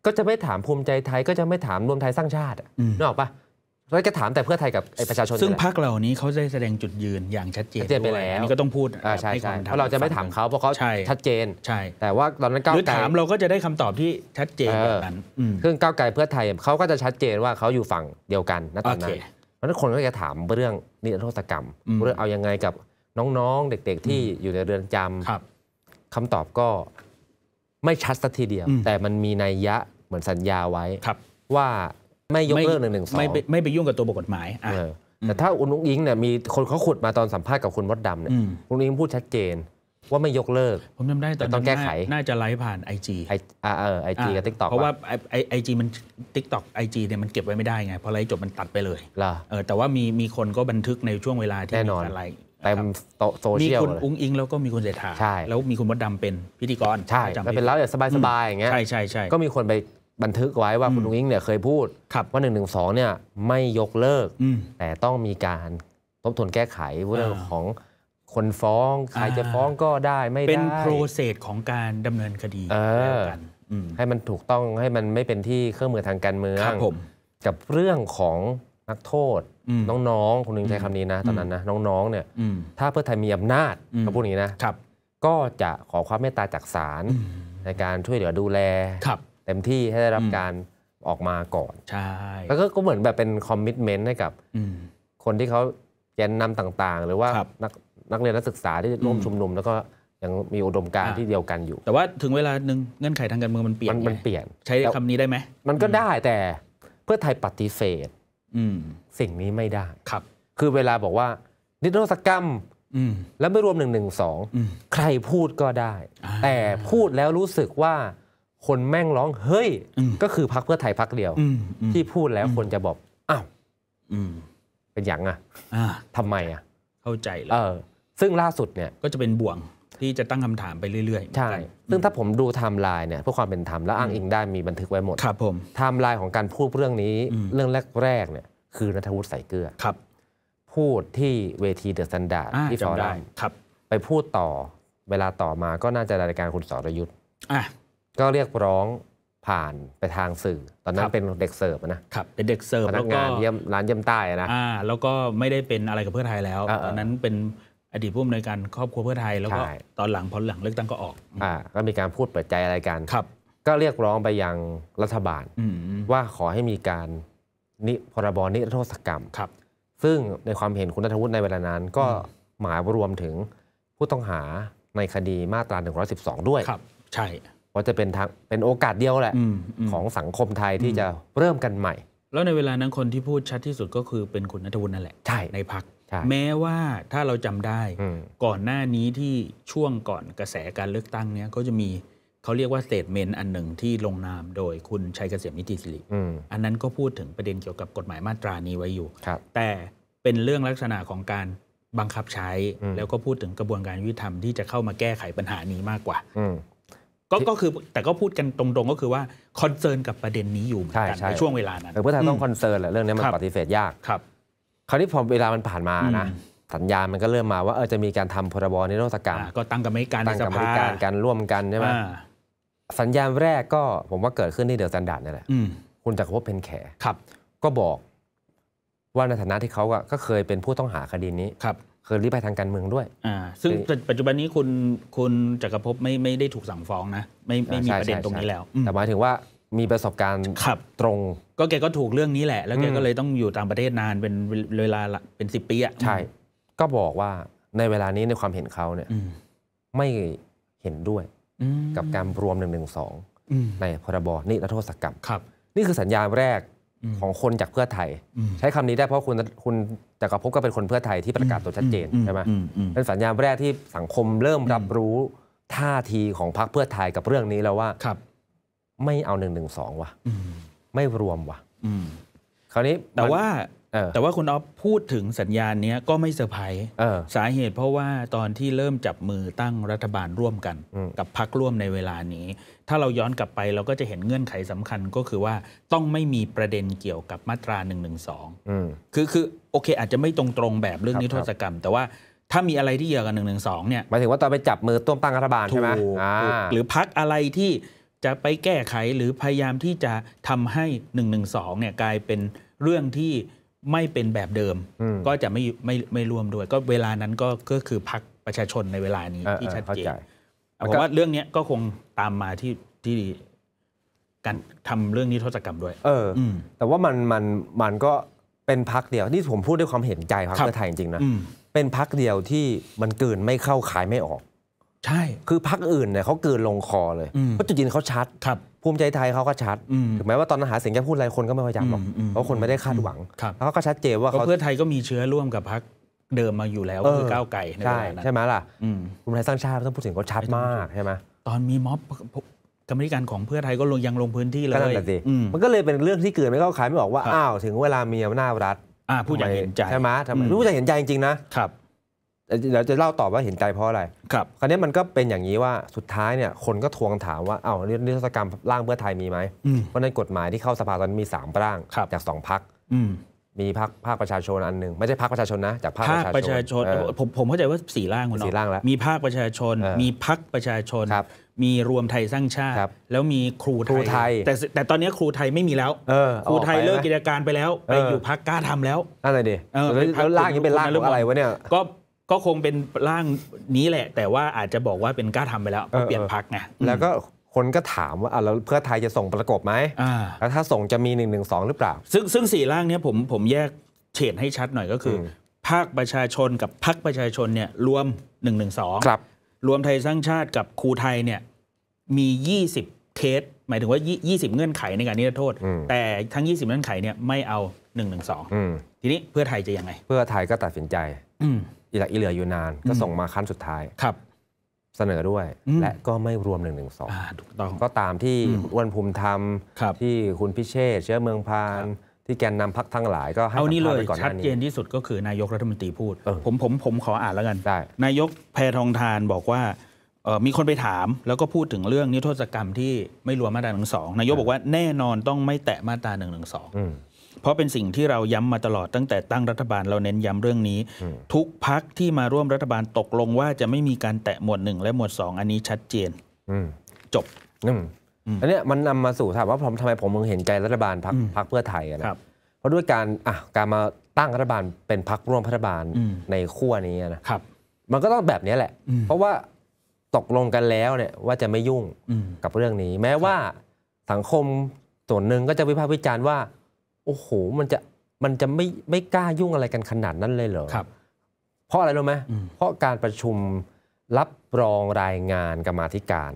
ก็จะไม่ถามภูมิใจไทยก็จะไม่ถามรวมไทยสร้างชาตินออกปะเราจะถามแต่เพื่อไทยกับประชาชนซึ่งพรรคเหล่านี้เขาได้แสดงจุดยืนอย่างชัดเจนไปแล้วนี่ก็ต้องพูดใช่ใช่เพราะเราจะไม่ถามเขาเพราะเขาชัดเจน ใช่ แต่ว่าตอนนั้นก้าวไกลหรือถามเราก็จะได้คำตอบที่ชัดเจนแบบนั้นซึ่งก้าวไกลเพื่อไทยเขาก็จะชัดเจนว่าเขาอยู่ฝั่งเดียวกันนะตอนนั้นเพราะนั้นคนก็จะถามเรื่องนิรโทษกรรม เรื่องเอายังไงกับน้องๆ เด็ก ๆที่อยู่ในเรือนจำคำตอบก็ ไม่ชัดสักทีเดียว แต่มันมีนัยยะเหมือนสัญญาไว้ว่าไม่ยกเลิกหนึ่งหนึ่งสองไม่ไม่ไปยุ่งกับตัวบทกฎหมายอ่ะแต่ถ้าอุ้งอิงเนี่ยมีคนเขาขุดมาตอนสัมภาษณ์กับคุณวัดดำเนี่ยอุ้งอิงพูดชัดเจน ว่าไม่ยกเลิกผมจำได้ตอนต้องแก้ไข น่าจะไลฟ์ผ่านไอจีไอเออไอจีกับทิกตอกเพราะว่าไอไอจีมันทิกตอกไอจีเนี่ยมันเก็บไว้ไม่ได้ไงพอไลฟ์จบมันตัดไปเลยเอแต่ว่ามีมีคนก็บันทึกในช่วงเวลาที่มีการไลฟ์เต็มโซเชียลมีคุณอุ้งอิงแล้วก็มีคุณเศรษฐาใช่แล้วมีคุณวัดดำเป็นพิธีกรใช่แล้วเป็นแล้วแบบสบายๆอย่างเงี้ยใช่ใช่ใช่ก็มีคนไปบันทึกไว้ว่าคุณลุงอิงเนี่ยเคยพูดว่า1นึเนี่ยไม่ยกเลิกแต่ต้องมีการทบทวนแก้ไขเรื่องของคนฟ้องใครจะฟ้องก็ได้ ไม่ได้เป็นโปรเซสของการดำเนินคดีกันให้มันถูกต้องให้มันไม่เป็นที่เครื่องมือทางการเมืองกับเรื่องของนักโทษ น้องๆคนนึงใช้คำนี้นะตอนนั้นนะน้องๆเนี่ย ถ้าเพื่อไทยมีอำนาจเขาพูดอย่างนี้นะก็จะขอความเมตตาจากศาลในการช่วยเหลือดูแลเต็มที่ให้ได้รับการออกมาก่อน ใช่ แล้วก็เหมือนแบบเป็นคอมมิชเมนต์ให้กับ คนที่เขาแกนนำต่างๆ หรือว่านักนักเรียนนักศึกษาที่ร่วมชุมนุม แล้วก็ยังมีอุดมการณ์ที่เดียวกันอยู่ แต่ว่าถึงเวลาหนึ่งเงื่อนไขทางการเมืองมันเปลี่ยน มันเปลี่ยน ใช้คำนี้ได้ไหม มันก็ได้แต่เพื่อไทยปฏิเสธสิ่งนี้ไม่ได้ ครับ คือเวลาบอกว่า นิรโทษกรรมแล้วไม่รวมหนึ่งหนึ่งสองใครพูดก็ได้ แต่พูดแล้วรู้สึกว่าคนแม่งร้องเฮ้ย ก็คือพักเพื่อไทยพักเดียวที่พูดแล้วคนจะบอกอ้าวเป็นอย่างอ่ะทำไมอ่ะเข้าใจแล้วซึ่งล่าสุดเนี่ยก็จะเป็นบ่วงที่จะตั้งคำถามไปเรื่อยๆใช่ซึ่งถ้าผมดูไทม์ไลน์เนี่ยเพื่อความเป็นธรรมและอ้างอิงได้มีบันทึกไว้หมด ครับผมไทม์ไลน์ของการพูดเรื่องนี้ เรื่องแรกๆเนี่ย คือนัทวุฒิใส่เกลือครับ พูดที่เวทีเดอะซันดาร์ที่ฟอรัมครับไปพูดต่อเวลาต่อมาก็น่าจะรายการคุณสรยุทธ์ก็เรียกร้องผ่านไปทางสื่อ ตอนนั้นเป็นเด็กเสิร์ฟนะครับเป็นเด็กเสิร์ฟพนักงานเยี่ยมร้านเยี่ยมใต้นะอ่าแล้วก็ไม่ได้เป็นอะไรกับเพื่อไทยแล้วตอนนั้นเป็นอดีตผู้อำนวยการครอบครัวเพื่อไทยแล้วก็ตอนหลังพอหลังเลือกตั้งก็ออกอ่าก็มีการพูดเปิดใจอะไรกันครับ ก็เรียกร้องไปยังรัฐบาล ว่าขอให้มีการนิพรบนิรโทษกรรมครับ ซึ่งในความเห็นคุณนัทวุฒิในเวลานั้น ก็หมายรวมถึงผู้ต้องหาในคดีมาตรา 112 ด้วยครับ ใช่ว่าจะเป็นทางเป็นโอกาสเดียวแหละ ของสังคมไทยที่จะเริ่มกันใหม่ แล้วในเวลานั้นคนที่พูดชัดที่สุดก็คือเป็นคุณนัทวุฒินั่นแหละใช่ในพัก แม้ว่าถ้าเราจำได้ก่อนหน้านี้ที่ช่วงก่อนกระแสการเลือกตั้งเนี้ยก็จะมีเขาเรียกว่าสเตทเมนต์อันหนึ่งที่ลงนามโดยคุณชัยเกษมนิติสิริอันนั้นก็พูดถึงประเด็นเกี่ยวกับกฎหมายมาตรานี้ไว้อยู่แต่เป็นเรื่องลักษณะของการบังคับใช้ แล้วก็พูดถึงกระบวนการยุติธรรมที่จะเข้ามาแก้ไขปัญหานี้มากกว่าก็คือแต่ก็พูดกันตรงๆก็คือว่าคอนเซิร์นกับประเด็นนี้อยู่เหมือนกันในช่วงเวลานั้นเพื่อไทยต้องคอนเซิร์นแหละเรื่องนี้มันปฏิเสธยากครับ คราวนี้พอเวลามันผ่านมานะสัญญามันก็เริ่มมาว่าเออจะมีการทำพรบนิรโทษกรรมาก็ตั้งกรรม่การในตั้งสกรรมภาการัน ร่วมกันใช่ไหมสัญญาณแรกก็ผมว่าเกิดขึ้นที่เดะสแตนดาร์ดนี่แหละคุณจักรศพเพนแขครับ ก็บอกว่าในฐานะที่เขาก็เคยเป็นผู้ต้องหาคดีนี้ครับเคยรีบไปทางการเมืองด้วย อ่า ซึ่งปัจจุบันนี้คุณคุณจักรภพไม่ไม่ได้ถูกสั่งฟ้องนะ ไม่ไม่มีประเด็นตรงนี้แล้ว แต่หมายถึงว่ามีประสบการณ์ครับตรง ก็แกก็ถูกเรื่องนี้แหละ แล้วแกก็เลยต้องอยู่ต่างประเทศนานเป็นเวลาเป็นสิบปีอ่ะ ใช่ ก็บอกว่าในเวลานี้ในความเห็นเขาเนี่ยไม่เห็นด้วยกับการรวมหนึ่งหนึ่งสองในพรบนิรโทษกรรม ครับ นี่คือสัญญาณแรกของคนจากเพื่อไทย ใช้คำนี้ได้เพราะคุณคุณจักรพพก็เป็นคนเพื่อไทยที่ประกาศตัวชัดเจนใช่ไหมเป็นสัญญาณแรกที่สังคมเริ่มรับรู้ ท่าทีของพรรคเพื่อไทยกับเรื่องนี้แล้วว่าครับ ไม่เอาหนึ่งหนึ่งสองว่ะ ไม่รวมว่ะคราวนี้แต่ว่าแต่ว่าคุณอ๊อฟพูดถึงสัญญาณนี้ก็ไม่เซอร์ไพรส์สาเหตุเพราะว่าตอนที่เริ่มจับมือตั้งรัฐบาลร่วมกัน กับพักร่วมในเวลานี้ ถ้าเราย้อนกลับไปเราก็จะเห็นเงื่อนไขสำคัญก็คือว่าต้องไม่มีประเด็นเกี่ยวกับมาตรา1นึคือคือโอเค อาจจะไม่ตรงตรงแบบเรื่องนิทรศกรรม แต่ว่าถ้ามีอะไรที่เกี่ยวกับหนึ่่งงงหนึสอเนี่ยหมายถึงว่าตอนไปจับมือต้มตั้งรัฐบาลใช่ไหมหรือพักอะไรที่จะไปแก้ไขหรือพยายามที่จะทำให้หนึ่่งงงหนึสอเนี่ยกลายเป็นเรื่องที่ไม่เป็นแบบเดิมก็จะไม่ไม่ไม่ร่วมด้วย ก็เวลานั้นก็ก็คือพักประชาชนในเวลานี้ที่ชัดเจนผมว่าเรื่องนี้ก็คงตามมาที่ที่การทำเรื่องนี้ทศกรรมด้วยเออแต่ว่ามันมันมันก็เป็นพักเดียวนี่ผมพูดด้วยความเห็นใจพักเพื่อไทยจริงนะเป็นพักเดียวที่มันเกินไม่เข้าขายไม่ออก ใช่ คือพักอื่นเนี่ยเขาเกินลงคอเลยเพราะจุดยืนเขาชัดครับภูมิใจ ไทยเขาก็ชัดถึงแม้ว่าตอนหาเสียงจะพูดอะไรคนก็ไม่พยายจหรอกเพราะคนไม่ได้คาดหวังแล้วก็ชัดเจนว่าเขาเพื่อไทยก็มีเชื้อร่วมกับพรรคเดิมมาอยู่แล้วคือก้าวไก่ใช่ใช่ไหมล่ะภูมิไทยสร้างชาติต้องพูดถึงเขาชัดมากใช่ไหมตอนมีม็อบกรรมธิการของเพื่อไทยก็ลงยังลงพื้นที่เลยก็ันสิมันก็เลยเป็นเรื่องที่เกิดไม่เข้าขายไม่บอกว่าอ้าวถึงเวลามีอำนาจรัฐผู้ใหญ่เห็นใจใช่ไหมทำไมผู้ใหญ่เห็นใจจริงๆนะ ครับเราจะเล่าต่อว่าเห็นใจเพราะอะไร ครับ คราวนี้มันก็เป็นอย่างนี้ว่าสุดท้ายเนี่ย คนก็ทวงถามว่าเอ้านิรศกรรมร่างเพื่อไทยมีไหมเพราะนั้นกฎหมายที่เข้าสภาตอนนี้มีร่างจากสองพักมีพักภาคประชาชนอันหนึ่งไม่ใช่พักประชาชนนะจากภาคประชาชนผมผมเข้าใจว่าสี่ร่างคุณสี่ร่างแล้วมีภาคประชาชน มีพักประชาชนมีรวมไทยสร้างชาติแล้วมีครูไทยแต่แต่ตอนนี้ครูไทยไม่มีแล้วครูไทยเลิกกิจการไปแล้วไปอยู่พักกล้าทำแล้วนั่นเลยดิแล้วร่างนี้เป็นร่างอะไรวะเนี่ยก็ก็คงเป็นร่างนี้แหละแต่ว่าอาจจะบอกว่าเป็นกล้าทำไปแล้วเอรเปลี่ยนพักไงแล้วก็คนก็ถามว่าเราเพื่อไทยจะส่งประกบไหมแล้วถ้าส่งจะมีหนึ่งหนึ่งงสอหรือเปล่า ซึ่งซึ่งสี่ร่างเนี้ยผมผมแยกเฉดให้ชัดหน่อย ก็คือ ภาคประชาชนกับพักประชาชนเนี่ย รวมหนึ่่งหนึครับ รวมไทยสร้างชาติกับครูไทยเนี่ยมี 20เคสหมายถึงว่า 20 เงื่อนไขในการนิรโทษ แต่ทั้ง 20 เงื่อนไขเนี่ยไม่เอา1นึทีนี้เพื่อไทยจะยังไง เพื่อไทยก็ตัดสินใจอีหลกอีเหลืออยู่นานก็ส่งมาขั้นสุดท้ายครับ เสนอด้วยและก็ไม่รวมหนึ่่งงงหนึสอก็ตามที่วันภูมิธรรม ที่คุณพิเชษเชื้อเมืองพาน ที่แกนนำพักทั้งหลายก็ให้เอานี่เลยชัดเจนที่สุดก็คือนายกรัฐมนตรีพูด ผมผมผมขออ่านแล้วกัน นายกแพทองทานบอกว่า มีคนไปถามแล้วก็พูดถึงเรื่องนิโทษกรรม ที่ไม่รวมมาตราหนึ่งสองนายกบอกว่าแน่นอนต้องไม่แตะมาตราหนึ่งหนึ่งสองเพราะเป็นสิ่งที่เราย้ำมาตลอดตั้งแต่ตั้งรัฐบาลเราเน้นย้ำเรื่องนี้ ทุกพักที่มาร่วมรัฐบาลตกลงว่าจะไม่มีการแตะหมวดหนึ่งและหมวดสองอันนี้ชัดเจนจบอันนี้มันนำมาสู่ถามว่าผมทำไมผมมึงเห็นใจรัฐบาลพักพักเพื่อไทยนะเพราะด้วยการอ่ะการมาตั้งรัฐบาลเป็นพักร่วมรัฐบาลในขั้วนี้นะครับ มันก็ต้องแบบนี้แหละ เพราะว่าตกลงกันแล้วเนี่ยว่าจะไม่ยุ่งกับเรื่องนี้ แม้ว่าสังคมส่วนหนึ่งก็จะวิพากษ์วิจารณ์ว่าโอ้โห มันจะมันจะไม่ไม่กล้ายุ่งอะไรกันขนาด นั้นเลยเหรอครับ เพราะอะไรรู้ไหมเพราะการประชุมรับรองรายงานกรรมธิการ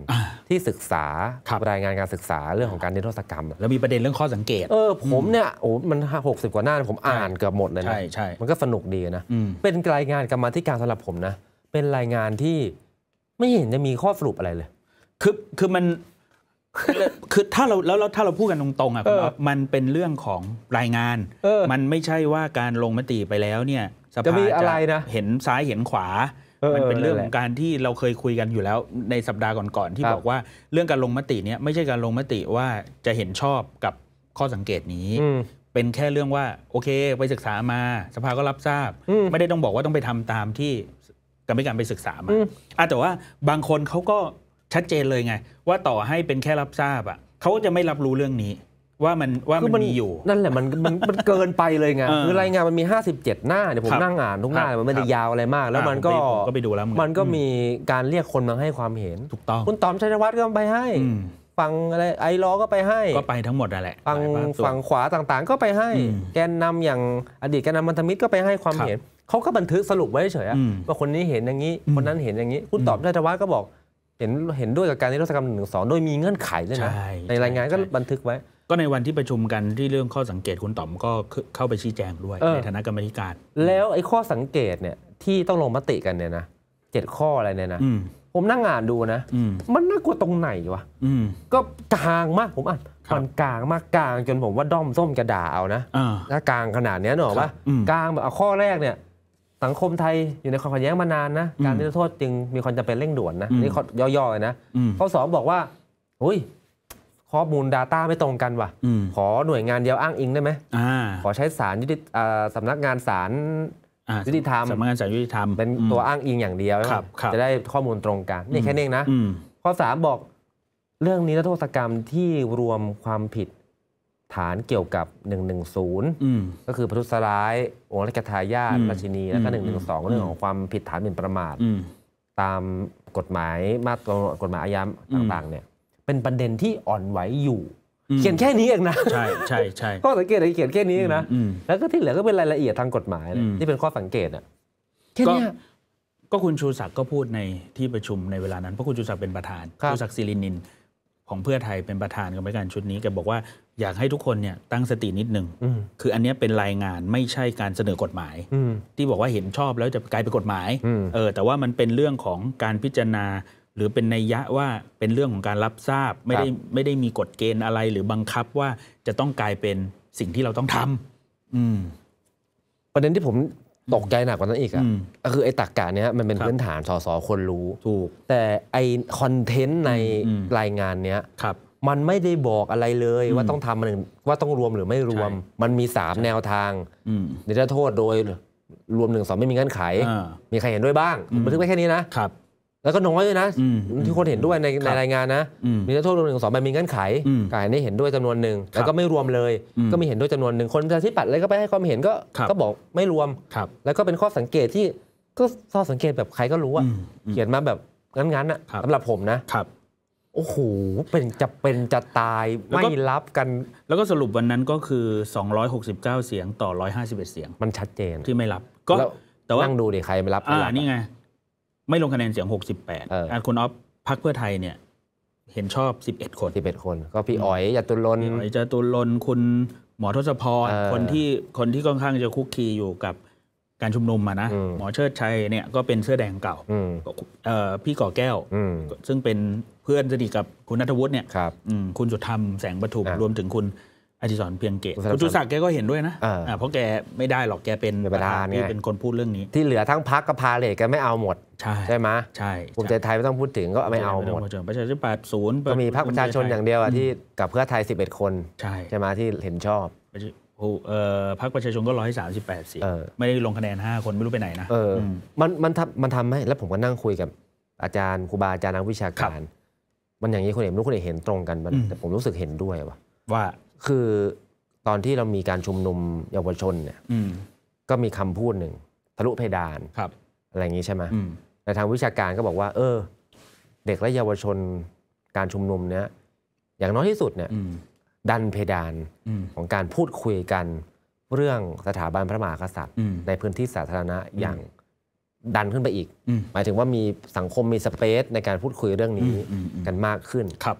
ที่ศึกษารรายงานการศึกษาเรื่องของการนิรโทษกรรม แล้วมีประเด็นเรื่องข้อสังเกตเออผมเนี่ยโอ้มันหกสิบกว่าหน้าผมอ่านเกือบหมดเลยนะใช่ใช่มันก็สนุกดีนะ เป็นรายงานกรรมธิการสำหรับผมนะเป็นรายงานที่ไม่เห็นจะมีข้อสรุปอะไรเลย คือคือมันคือถ้าเราแล้วถ้าเราพูดกันตรงๆอ่ะมันเป็นเรื่องของรายงานมันไม่ใช่ว่าการลงมติไปแล้ว เนี่ยสภาจะเห็นซ้ายเห็นขวา มันเป็นเรื่องของการที่เราเคยคุยกันอยู่แล้ว ในสัปดาห์ ก่อนๆ ที่บอกว่าเรื่องการลงมติเนี่ย ไม่ใช่การลงมติว่าจะเห็นชอบกับข้อสังเกตนี้ เป็นแค่เรื่องว่า โอเคไปศึกษามาสภาก็รับทราบ ไม่ได้ต้องบอกว่าต้องไปทำตามที่กรรมการไปศึกษามาแต่ว่าบางคนเขาก็ชัดเจนเลยไง ว่าต่อให้เป็นแค่รับทราบอ่ะเขาจะไม่รับรู้เรื่องนี้ ว่ามันว่ามันมีอยู่นั่นแหละมันมันมันเกินไปเลยไงคือรายงานมันมี 57หน้าเนี่ยผมนั่งอ่านทุกหน้ามันไม่ได้ยาวอะไรมาก แล้วมันก็ก็ไปดูแล้วมันก็มีการเรียกคนมาให้ความเห็นถูกต้องคุณตอมชัยวัฒน์ก็ไปให้ ฟังอะไรไอ้ล้อก็ไปให้ก็ไปทั้งหมดนั่นแหละฝั่งฝั่งขวาต่างๆก็ไปให้ แกนนำอย่างอดีตแกนนำมันธมิตรก็ไปให้ความเห็นเขาก็บันทึกสรุปไว้เฉยว่าคนนี้เห็นอย่างนี้ คนนั้นเห็นอย่างนี้คุณตอบชัยวัฒน์ก็บอกเห็นเห็นด้วยกับการนิรโทษกรรมหนึ่งสองโดยมีเงื่อนไขด้วยนะใในรายงานก็บันทึกไว้ ก็ในวันที่ประชุมกันที่เรื่องข้อสังเกต คุณต๋อมก็เข้าไปชี้แจงด้วย ในฐานะกรรมธิการ แล้วไอ้ข้อสังเกตเนี่ยที่ต้องลงมติกันเนี่ยนะเจ็ดข้ออะไรเนี่ยนะผมนั่งอ่านดูนะมันน่ากลัวตรงไหนวะก็กลางมากผมอ่านัมันกลางมากกลางจนผมว่าด้อมส้มกระดาเอานะถ้ากลางขนาดเนี้ยหนออปะครกลางแบบข้อแรกเนี่ยสังคมไทยอยู่ในความขัดแย้งมานานนะการนิรโทษจึงมีความจำเป็นเร่งด่วนนะนี่ย่อๆ เลยนะ ข้อสองบอกว่า อุ้ยข้อมูล Data ไม่ตรงกันว่ะขอหน่วยงานเดียวอ้างอิงได้ไหมขอใช้สารยุติสำนักงานสารยุติธรรมสำนักงานสารยุติธรรม เป็นตัวอ้างอิงอย่างเดียวจะได้ข้อมูลตรงกัน นี่แค่นี้นะ ข้อสามบอกเรื่องนี้นักโทษกรรมที่รวมความผิดฐานเกี่ยวกับ 110 ก็คือปุทุสร้าย องค์รัชทายาทราชินีแล้วก็ 112 เรื่องของความผิดฐานหมิ่นประมาทตามกฎหมายมาตรากฎหมายอาญาต่าง ๆ เนี่ย เป็นประเด็นที่อ่อนไหวอยู่ เขียนแค่นี้เองนะ ใช่ใช่ใช่ข้อสังเกตเลยเขียนแค่นี้เองนะ แล้วก็ที่เหลือก็เป็นรายละเอียดทางกฎหมายที่เป็นข้อสังเกตอ่ะแค่นี้ก็คุณชูศักดิ์ก็พูดในที่ประชุมในเวลานั้นเพราะคุณชูศักดิ์เป็นประธานชูศักดิ์ศิรินินของเพื่อไทยเป็นประธานกรรมการชุดนี้แกบอกว่าอยากให้ทุกคนเนี่ยตั้งสตินิดนึงคืออันนี้เป็นรายงานไม่ใช่การเสนอกฎหมายที่บอกว่าเห็นชอบแล้วจะกลายเป็นกฎหมายเออ แต่ว่ามันเป็นเรื่องของการพิจารณาหรือเป็นนัยยะว่าเป็นเรื่องของการรับทราบ ไม่ได้ไม่ได้มีกฎเกณฑ์อะไรหรือบังคับว่าจะต้องกลายเป็นสิ่งที่เราต้องทำอืมประเด็นที่ผมตกใจหนักกว่านั้นอีกอ่ะก็คือไอ้ตักกะเนี้ยมันเป็นพื้นฐานสสคนรู้ถูก แต่ไอคอนเทนต์ในรายงานเนี้ยครับมันไม่ได้บอกอะไรเลย ว่าต้องทำมันว่าต้องรวมหรือไม่รวม มันมีสามแนวทางนิรโทษโดย รวมหนึ่งสองไม่มีเงื่อนไข มีใครเห็นด้วยบ้างบันทึกไว้แค่นี้นะครับแล้วก็น้อยยนะที่คนเห็นด้วยในในรายงานนะมีโทษรวมหนึ่งสองม่มีเงื่อนไขการนี่เห็นด้วยจำนวนหนึ่งแล้วก็ไม่รวมเลย ก็มีเห็นด้วยจำนวนหนึ่งคนประชาธิปัตย์เลยก็ไปให้ความเห็นก็ก็บอกไม่รวมแล้วก็เป็นข้อสังเกตที่ก็ข้อสังเกตแบบใครก็รู้อ่ะเขียนมาแบบงั้นๆนะสำหรับผมนะโอ้โหเป็นจะเป็นจะตายไม่รับกัน แล้วก็สรุปวันนั้นก็คือ 269 เสียงต่อ 151 เสียงมันชัดเจนที่ไม่รับ ก็แต่ว่านั่งดูดิ ใครไม่รับอ่านี่ไง ไม่ลงคะแนนเสียง 68อ่าคุณออฟพักเพื่อไทยเนี่ย เห็นชอบ 11 คน11 คน ก็พี่อ๋อยจตุรนอ๋อยจตุรนคุณหมอทศพรคนที่คนที่ค่อนข้างจะคุกคีอยู่กับการชุมนุมมานะหมอเชิดชัยเนี่ยก็เป็นเสื้อแดงเก่าพี่ก่อแก้ว ซึ่งเป็นเพื่อนสนิทกับคุณนัทวุฒิเนี่ยคุณสุธรรม แสงประทุมรวมถึงคุณอธิสรเพียงเกตคุณจุศักดิ์แกก็เห็นด้วยนะเพราะแกไม่ได้หรอกแกเป็นประธานที่เป็นคนพูดเรื่องนี้ ที่เหลือทั้งพักกับพาเลกแกไม่เอาหมดใช่ไหมใช่ภูมิใจไทยไม่ต้องพูดถึงก็ไม่เอาหมดประชาธิปัตย์ศูนย์ก็มีพรรคประชาชนอย่างเดียวที่กับเพื่อไทย11คนใช่ไหมที่เห็นชอบพรรคประชาชนก็ร้อยสามสิบแปดเสียงไม่ได้ลงคะแนนห้าคนไม่รู้ไปไหนนะมันมันทำมันทำให้แล้วผมก็นั่งคุยกับอาจารย์ครูบาอาจารย์นักวิชาการ มันอย่างนี้คนเอกรู้คนเอกเห็นตรงกันันแต่ผมรู้สึกเห็นด้วยว่าว่าคือตอนที่เรามีการชุมนุมเยาวชนเนี่ยก็มีคำพูดหนึ่งทะลุเพดานครับอะไรอย่างนี้ใช่ไหมในทางวิชาการก็บอกว่า เออ เด็กและเยาวชนการชุมนุมเนี้ยอย่างน้อยที่สุดเนี่ยดันเพดานของการพูดคุยกันเรื่องสถาบันพระมหากษัตริย์ ในพื้นที่สาธารณะอย่างดันขึ้นไปอีกหมายถึงว่ามีสังคมมีสเปซในการพูดคุยเรื่องนี้กันมากขึ้น ครับ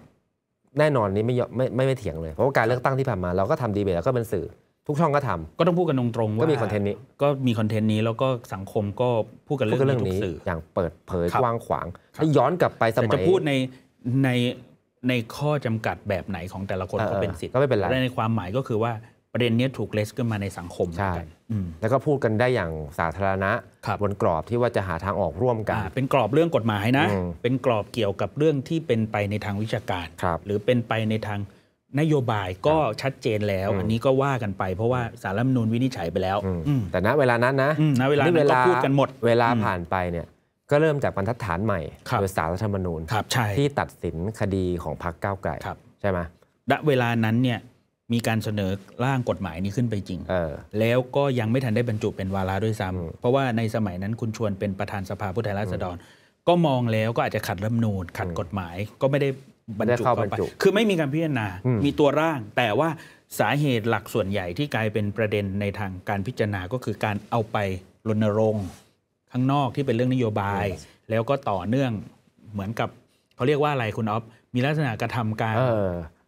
แน่นอนนี้ไม่ไม่ไม่เถียงเลยเพราะว่าการเลือกตั้งที่ผ่านมาเราก็ทำดีเบตแล้วก็เป็นสื่อ ทุกช่องก็ทำ ก็ต้องพูดกันตรงๆว่าก็มีคอนเทนต์นี้ก็มีคอนเทนต์นี้ แล้วก็สังคมก็พูดกันเรื่องนี้อย่างเปิดเผยกว้างขวางถ้าย้อนกลับไปสมัยจะพูดในในในข้อจำกัดแบบไหนของแต่ละคนก็เป็นสิทธิ์ก็ไม่เป็นไรในความหมายก็คือว่าประเด็นนี้ถูกเลสขึ้นมาในสังคมใช่แล้วก็พูดกันได้อย่างสาธารณะบนกรอบที่ว่าจะหาทางออกร่วมกันเป็นกรอบเรื่องกฎหมายนะ เป็นกรอบเกี่ยวกับเรื่องที่เป็นไปในทางวิชาการรหรือเป็นไปในทางนโยบายก็ชัดเจนแล้ว อันนี้ก็ว่ากันไป เพราะว่าสารรัฐมนูลวินิจฉัยไปแล้วแต่ณเวลานั้นนะณเวลานั้นก็พูดกันหมด เวลาผ่านไปเนี่ยก็เริ่มจากบรรทัดฐานใหม่ โดยสารรัฐธรรมนูญที่ตัดสินคดีของพรรคก้าวไกลใช่ไหมณเวลานั้นเนี่ยมีการเสนอร่างกฎหมายนี้ขึ้นไปจริงแล้วก็ยังไม่ทันได้บรรจุเป็นวาระด้วยซ้ำเพราะว่าในสมัยนั้นคุณชวนเป็นประธานสภาผู้แทนราษฎร ก็มองแล้วก็อาจจะขัดรัฐมนูญขัดกฎหมายก็ไม่ได้บรรจุเข้าไปคือไม่มีการพิจารณา มีตัวร่าง แต่ว่าสาเหตุหลักส่วนใหญ่ที่กลายเป็นประเด็นในทางการพิจารณาก็คือการเอาไปรณรงค์ข้างนอกที่เป็นเรื่องนโยบาย แล้วก็ต่อเนื่องเหมือนกับเขาเรียกว่าอะไรคุณอ๊อฟมีลักษณะกระทำการ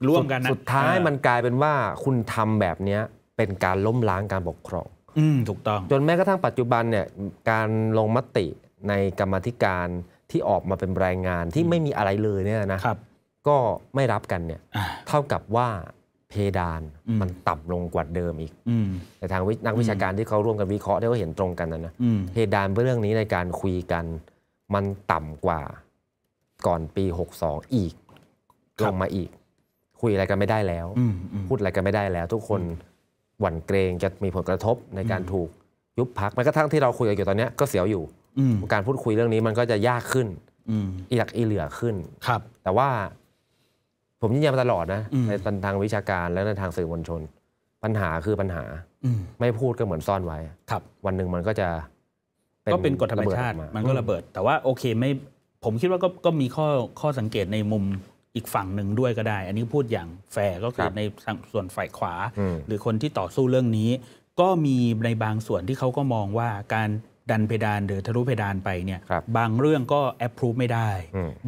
ร่วมกันนะสุดท้ายมันกลายเป็นว่าคุณทำแบบนี้เป็นการล้มล้างการปกครองอืมถูกต้อง จนแม้กระทั่งปัจจุบันเนี่ยการลงมติในกรรมธิการที่ออกมาเป็นรายงานที่ไม่มีอะไรเลยเนี่ยนะครับ ก็ไม่รับกันเนี่ยเท่ากับว่าเพดานมันต่ำลงกว่าเดิมอีกแต่ทางนักวิชาการที่เขาร่วมกันวิเคราะห์ได้ก็เห็นตรงกันนะนะเพดานเรื่องนี้ในการคุยกัน มันต่ำกว่าก่อนปี62อีกลงมาอีก คุยอะไรกันไม่ได้แล้วพูดอะไรกันไม่ได้แล้ว ทุกคนหวั่นเกรงจะมีผลกระทบในการถูกยุบพักแม้กระทั่งที่เราคุยกันอยู่ตอนนี้ก็เสียวอยู่การพูดคุยเรื่องนี้มันก็จะยากขึ้นอีหลักอีเหลือขึ้นครับ แต่ว่าผมยืนยันมาตลอดนะในทางวิชาการและในทางสื่อมวลชน ปัญหาคือปัญหาไม่พูดก็เหมือนซ่อนไว้ ครับ วันหนึ่งมันก็จะก็เป็นกฎธรรมชาติ มันก็ระเบิด แต่ว่าโอเคไม่ผมคิดว่าก็ก็มีข้อข้อสังเกตในมุมอีกฝั่งหนึ่งด้วยก็ได้ อันนี้พูดอย่างแฟร์ก็คือในส่วนฝ่ายขวา หรือคนที่ต่อสู้เรื่องนี้ ก็มีในบางส่วนที่เขาก็มองว่าการดันเพดานหรือทะลุเพดานไปเนี่ยบบางเรื่องก็แอปพรูฟไม่ได้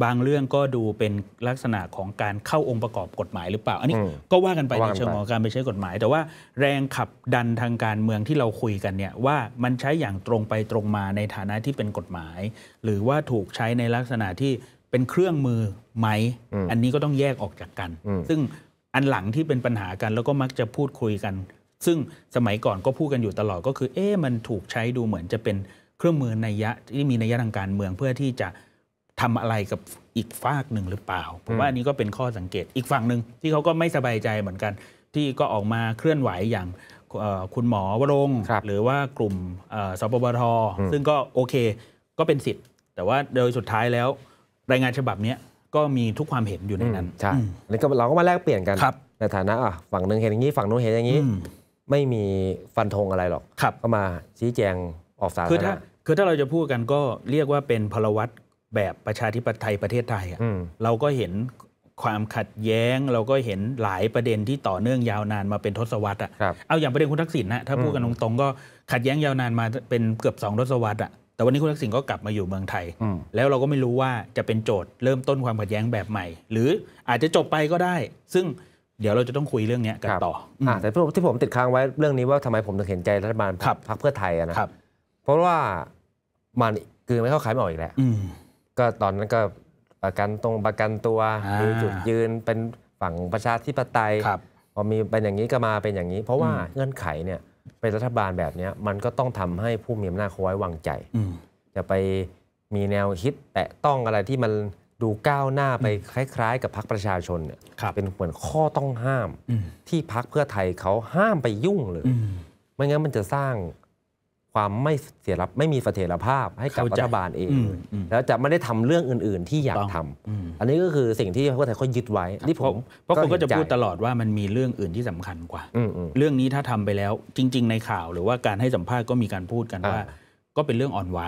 บางเรื่องก็ดูเป็นลักษณะของการเข้าองค์ประกอบกฎหมายหรือเปล่า อันนี้ก็ว่ากันไปในเชิงของการไปใช้กฎหมาย แต่ว่าแรงขับดันทางการเมืองที่เราคุยกันเนี่ยว่ามันใช้อย่างตรงไปตรงมาในฐานะที่เป็นกฎหมาย หรือว่าถูกใช้ในลักษณะที่เป็นเครื่องมือไหมอันนี้ก็ต้องแยกออกจากกัน ซึ่งอันหลังที่เป็นปัญหากันแล้วก็มักจะพูดคุยกันซึ่งสมัยก่อนก็พูดกันอยู่ตลอดก็คือเอ๊ะมันถูกใช้ดูเหมือนจะเป็นเครื่องมือนัยยะที่มีนัยยะทางการเมืองเพื่อที่จะทำอะไรกับอีกฝากหนึ่งหรือเปล่าผมว่าอันนี้ก็เป็นข้อสังเกตอีกฝั่งหนึ่งที่เขาก็ไม่สบายใจเหมือนกัน ที่ก็ออกมาเคลื่อนไหวอย่างคุณหมอวรงหรือว่ากลุ่มสปปทซึ่งก็โอเค ก็เป็นสิทธิ์ แต่ว่าโดยสุดท้ายแล้ว รายงานฉบับนี้ก็มีทุกความเห็นอยู่ในนั้นใช่เราก็มาแลกเปลี่ยนกันในฐานะฝั่งหนึ่งเห็นอย่างนี้ฝั่งนู้นเห็นอย่างนี้ไม่มีฟันธงอะไรหรอกครับ ก็มา ชี้แจงออกสารคือถ้า คือถ้าเราจะพูดกันก็เรียกว่าเป็นพลวัตแบบประชาธิปไตยประเทศไทยเราก็เห็นความขัดแย้งเราก็เห็นหลายประเด็นที่ต่อเนื่องยาวนานมาเป็นทศวรรษอ่ะเอาอย่างประเด็นคุณทักษิณนะถ้าพูดกันตรง ๆ ก็ขัดแย้งยาวนานมาเป็นเกือบสองทศวรรษอ่ะแต่วันนี้คุณทักษิณก็กลับมาอยู่เมืองไทยแล้วเราก็ไม่รู้ว่าจะเป็นโจทย์เริ่มต้นความขัดแย้งแบบใหม่ หรืออาจจะจบไปก็ได้ ซึ่งเดี๋ยวเราจะต้องคุยเรื่องนี้กันต่อ แต่ที่ผมติดค้างไว้เรื่องนี้ว่าทำไมผมถึงเห็นใจรัฐบาลพรรคเพื่อไทยนะเพราะว่ามันคือไม่เข้าขายไม่ออกอีกแล้วก็ตอนนั้นก็ประกันตรงประกันตัว มีจุดยืนเป็นฝั่งประชาธิปไตยพอมีเป็นอย่างนี้ก็มาเป็นอย่างนี้ เพราะว่าเงื่อนไขเนี่ยเป็นรัฐบาลแบบนี้มันก็ต้องทำให้ผู้มีอำนาจเขาไว้วางใจจะไปมีแนวคิดแตะต้องอะไรที่มันดูก้าวหน้าไปคล้าย ๆ กับพักประชาชนเนี่ยเป็นเหมือนข้อต้องห้าม ที่พักเพื่อไทยเขาห้ามไปยุ่งเลยไม่งั้นมันจะสร้างความไม่เสียรับไม่มีเสถียรภาพ ให้กับรัฐบาลเองแล้วจะไม่ได้ทำเรื่องอื่น ๆ ที่อยากทำ อันนี้ก็คือสิ่งที่พรกคเพื่อไทยเขายึดไว้นี่ผมเพราะคนก็จะพูดตลอดว่ามันมีเรื่องอื่นที่สำคัญกว่าเรื่องนี้ถ้าทำไปแล้ว จริงๆ ในข่าวหรือว่าการให้สัมภาษณ์ก็มีการพูดกันว่าก็เป็นเรื่องอ่อนไหว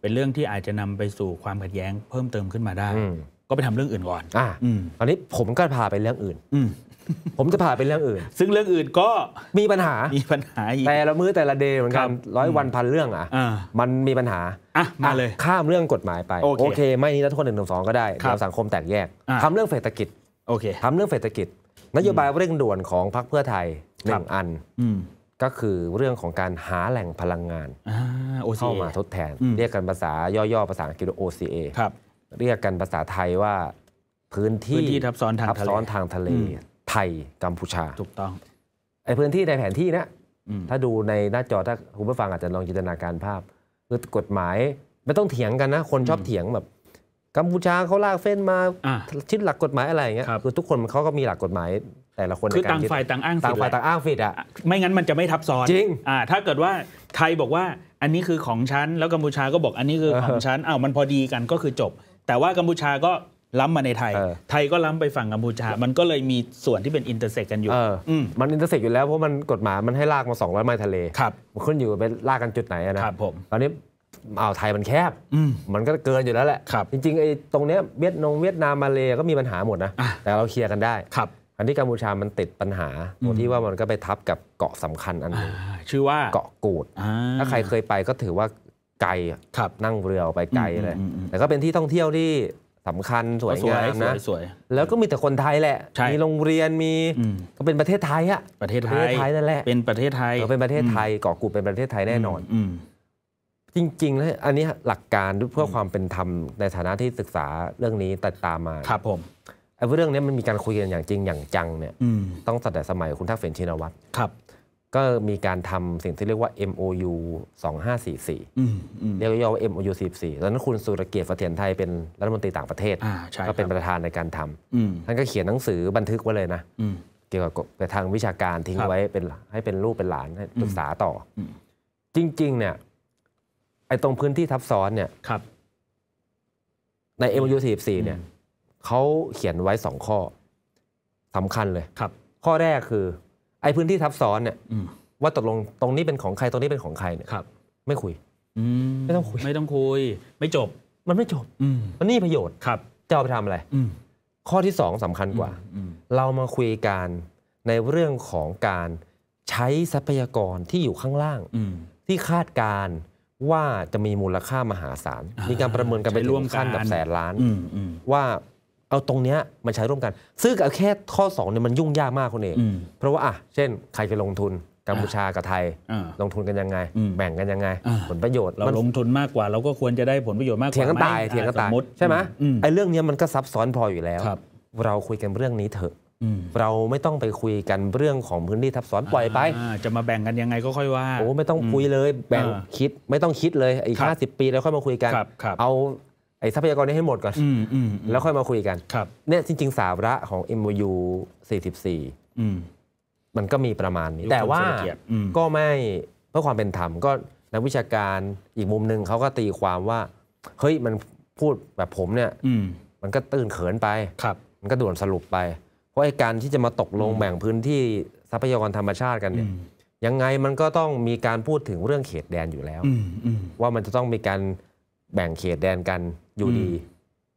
เป็นเรื่องที่อาจจะนำไปสู่ความขัดแย้งเพิ่มเติมขึ้นมาได้ ก็ไปทำเรื่องอื่นก่อนอ่าตอนนี้ผมก็พาไปเรื่องอื่นผมจะพาไปเรื่องอื่น ซึ่งเรื่องอื่นก็มีปัญหา มีปัญหาแต่ละมื้อแต่ละเดย์เหมือนกันร้อยวันพันเรื่องอ่ะ มันมีปัญหา อ่ะ มาเลย ข้ามเรื่องกฎหมายไป โอเค ไม่นี่แล้โทษหนึ่งนึงสองก็ได้เราวสังคมแตกแยกทำเรื่องเศรษฐกิจ โอเคทำเรื่องเศรษฐกิจ นโยบายเร่งด่วนของพรรคเพื่อไทยหนึ่งอันก็คือเรื่องของการหาแหล่งพลังงานเข้ามาทดแทน เรียกกันภาษาย่อ ๆ ภาษาอังกฤษ OCA ครับเรียกกันภาษาไทยว่าพื้นที่ทับซ้อนทางทะเลนทางทะเลไทยกัมพูชา ถูกต้องไอพื้นที่ในแผนที่นะถ้าดูในหน้าจอ ถ้าคุณผู้ฟังอาจจะลองจินตนาการภาพคือกฎหมาย ไม่ต้องเถียงกันนะ คนชอบเถียงแบบ กัมพูชาเขาลากเฟ้นมาชิดหลักกฎหมายอะไรอย่างเงี้ยคือทุกคนเขาก็มีหลักกฎหมายแต่ละคนคือต่างฝ่ายต่างอ้างต่างฝ่ายต่างอ้างฟิดอ่ะ ไม่งั้นมันจะไม่ทับซ้อนจริงอ่าถ้าเกิดว่าไทยบอกว่าอันนี้คือของฉันแล้วกัมพูชาก็บอกอันนี้คือของฉันอ้าวมันพอดีกันก็คือจบ แต่ว่ากัมพูชาก็ล้ำมาในไทย ไทยก็ล้ำไปฝั่งกัมพูชา มันก็เลยมีส่วนที่เป็นอินเตอร์เซ็กกันอยู่มันอินเตอร์เซ็กอยู่แล้วเพราะมันกฎหมายมันให้ลากมา200ไมล์ทะเล ครับมันขึ้นอยู่ไปลากกันจุดไหนนะครับผม ตอนนี้อ่าวไทยมันแคบมันก็เกินอยู่แล้วแหละจริงๆไอ้ตรงเนี้ยเวียดนงเวียดนามมาเลยก็มีปัญหาหมดนะแต่เราเคลียร์กันได้ครับอันที่กัมพูชา มันติดปัญหาตรงที่ว่ามันก็ไปทับกับเกาะสำคัญอันหนึ่งชื่อว่าเกาะกูดถ้าใครเคยไปก็ถือว่าไกลนั่งเรือไปไกลเลย แต่ก็เป็นที่ท่องเที่ยวที่สำคัญสวยงามนะแล้วก็มีแต่คนไทยแหละมีโรงเรียนมี ก็เป็นประเทศไทยอะประเทศไทยไทยนั่นแหละเป็นประเทศไทย ก็เป็นประเทศไทยเกาะกูดเป็นประเทศไทยแน่นอนจริงๆแล้วอันนี้หลักการเพื่อความเป็นธรรมในฐานะที่ศึกษาเรื่องนี้ติดตามมาครับผมไอ้เรื่องนี้มันมีการคุยกันอย่างจริงอย่างจังเนี่ยต้องสัตยแต่สมัยคุณทักษิณชินวัตรครับก็มีการทำสิ่งที่เรียกว่า MOU 2544เรียกย่อว่า MOU 44ตอนนั้นคุณสุรเกียรติเสถียรไทยเป็นรัฐมนตรีต่างประเทศก็เป็นประธานในการทำท่านก็เขียนหนังสือบันทึกไว้เลยนะเกี่ยวกับทางวิชาการทิ้งไว้เป็นให้เป็นรูปเป็นหลาน ศึกษาต่อจริง ๆ เนี่ย ไอ้ตรงพื้นที่ทับซ้อนเนี่ยใน MOU 44เนี่ยเขาเขียนไว้สองข้อสำคัญเลยครับ ข้อแรกคือ ไอ้พื้นที่ทับซ้อนเนี่ยว่าตกลงตรงนี้เป็นของใครตรงนี้เป็นของใครเนี่ยครับ ไม่คุยไม่ต้องคุย ไม่ต้องคุย ไม่จบ มันไม่จบมันนี่ประโยชน์ครับจะเอาไปทำอะไรข้อที่สองสำคัญกว่าเรามาคุยกันในเรื่องของการใช้ทรัพยากรที่อยู่ข้างล่างที่คาดการว่าจะมีมูลค่ามหาศาลมีการประเมินกันไปถ่วขั้นกับแสนล้านว่าเอาตรงเนี้ยมาใช้ร่วมกัน ซึ่งเอาแค่ข้อ2เนี่ยมันยุ่งยากมากคนเองเพราะว่าอ่ะเช่นใครจะลงทุนกัมพูชา กับไทย ลงทุนกันยังไง แบ่งกันยังไง ผลประโยชน์เราลงทุนมากกว่า เราก็ควรจะได้ผลประโยชน์มากกว่าเถียงกันตายเถียงกันตายใช่ไหมไอ้เรื่องนี้มันก็ซับซ้อนพออยู่แล้วเราคุยกันเรื่องนี้เถอะเราไม่ต้องไปคุยกันเรื่องของพื้นที่ทับซ้อนปล่อยไปจะมาแบ่งกันยังไงก็ค่อยว่าโอ้ไม่ต้องคุยเลย แบ่งคิดไม่ต้องคิดเลยอีกห้าสิบปีแล้วค่อยมาคุยกันเอาไอ้ทรัพยากรนี้ให้หมดก่อนแล้วค่อยมาคุยกันเนี่ยจริง ๆสาระของ MOU 44มันก็มีประมาณนี้ แต่ว่า ก็ไม่เพื่อความเป็นธรรมก็นักวิชาการอีกมุมหนึ่งเขาก็ตีความว่า เฮ้ย มันพูดแบบผมเนี่ยมันก็ตื่นเขินไปมันก็ด่วนสรุปไป เพราะไอ้การที่จะมาตกลงแบ่งพื้นที่ทรัพยากรธรรมชาติกันเนี่ยยังไงมันก็ต้องมีการพูดถึงเรื่องเขตแดนอยู่แล้วว่ามันจะต้องมีการแบ่งเขตแดนกันอยู่ดี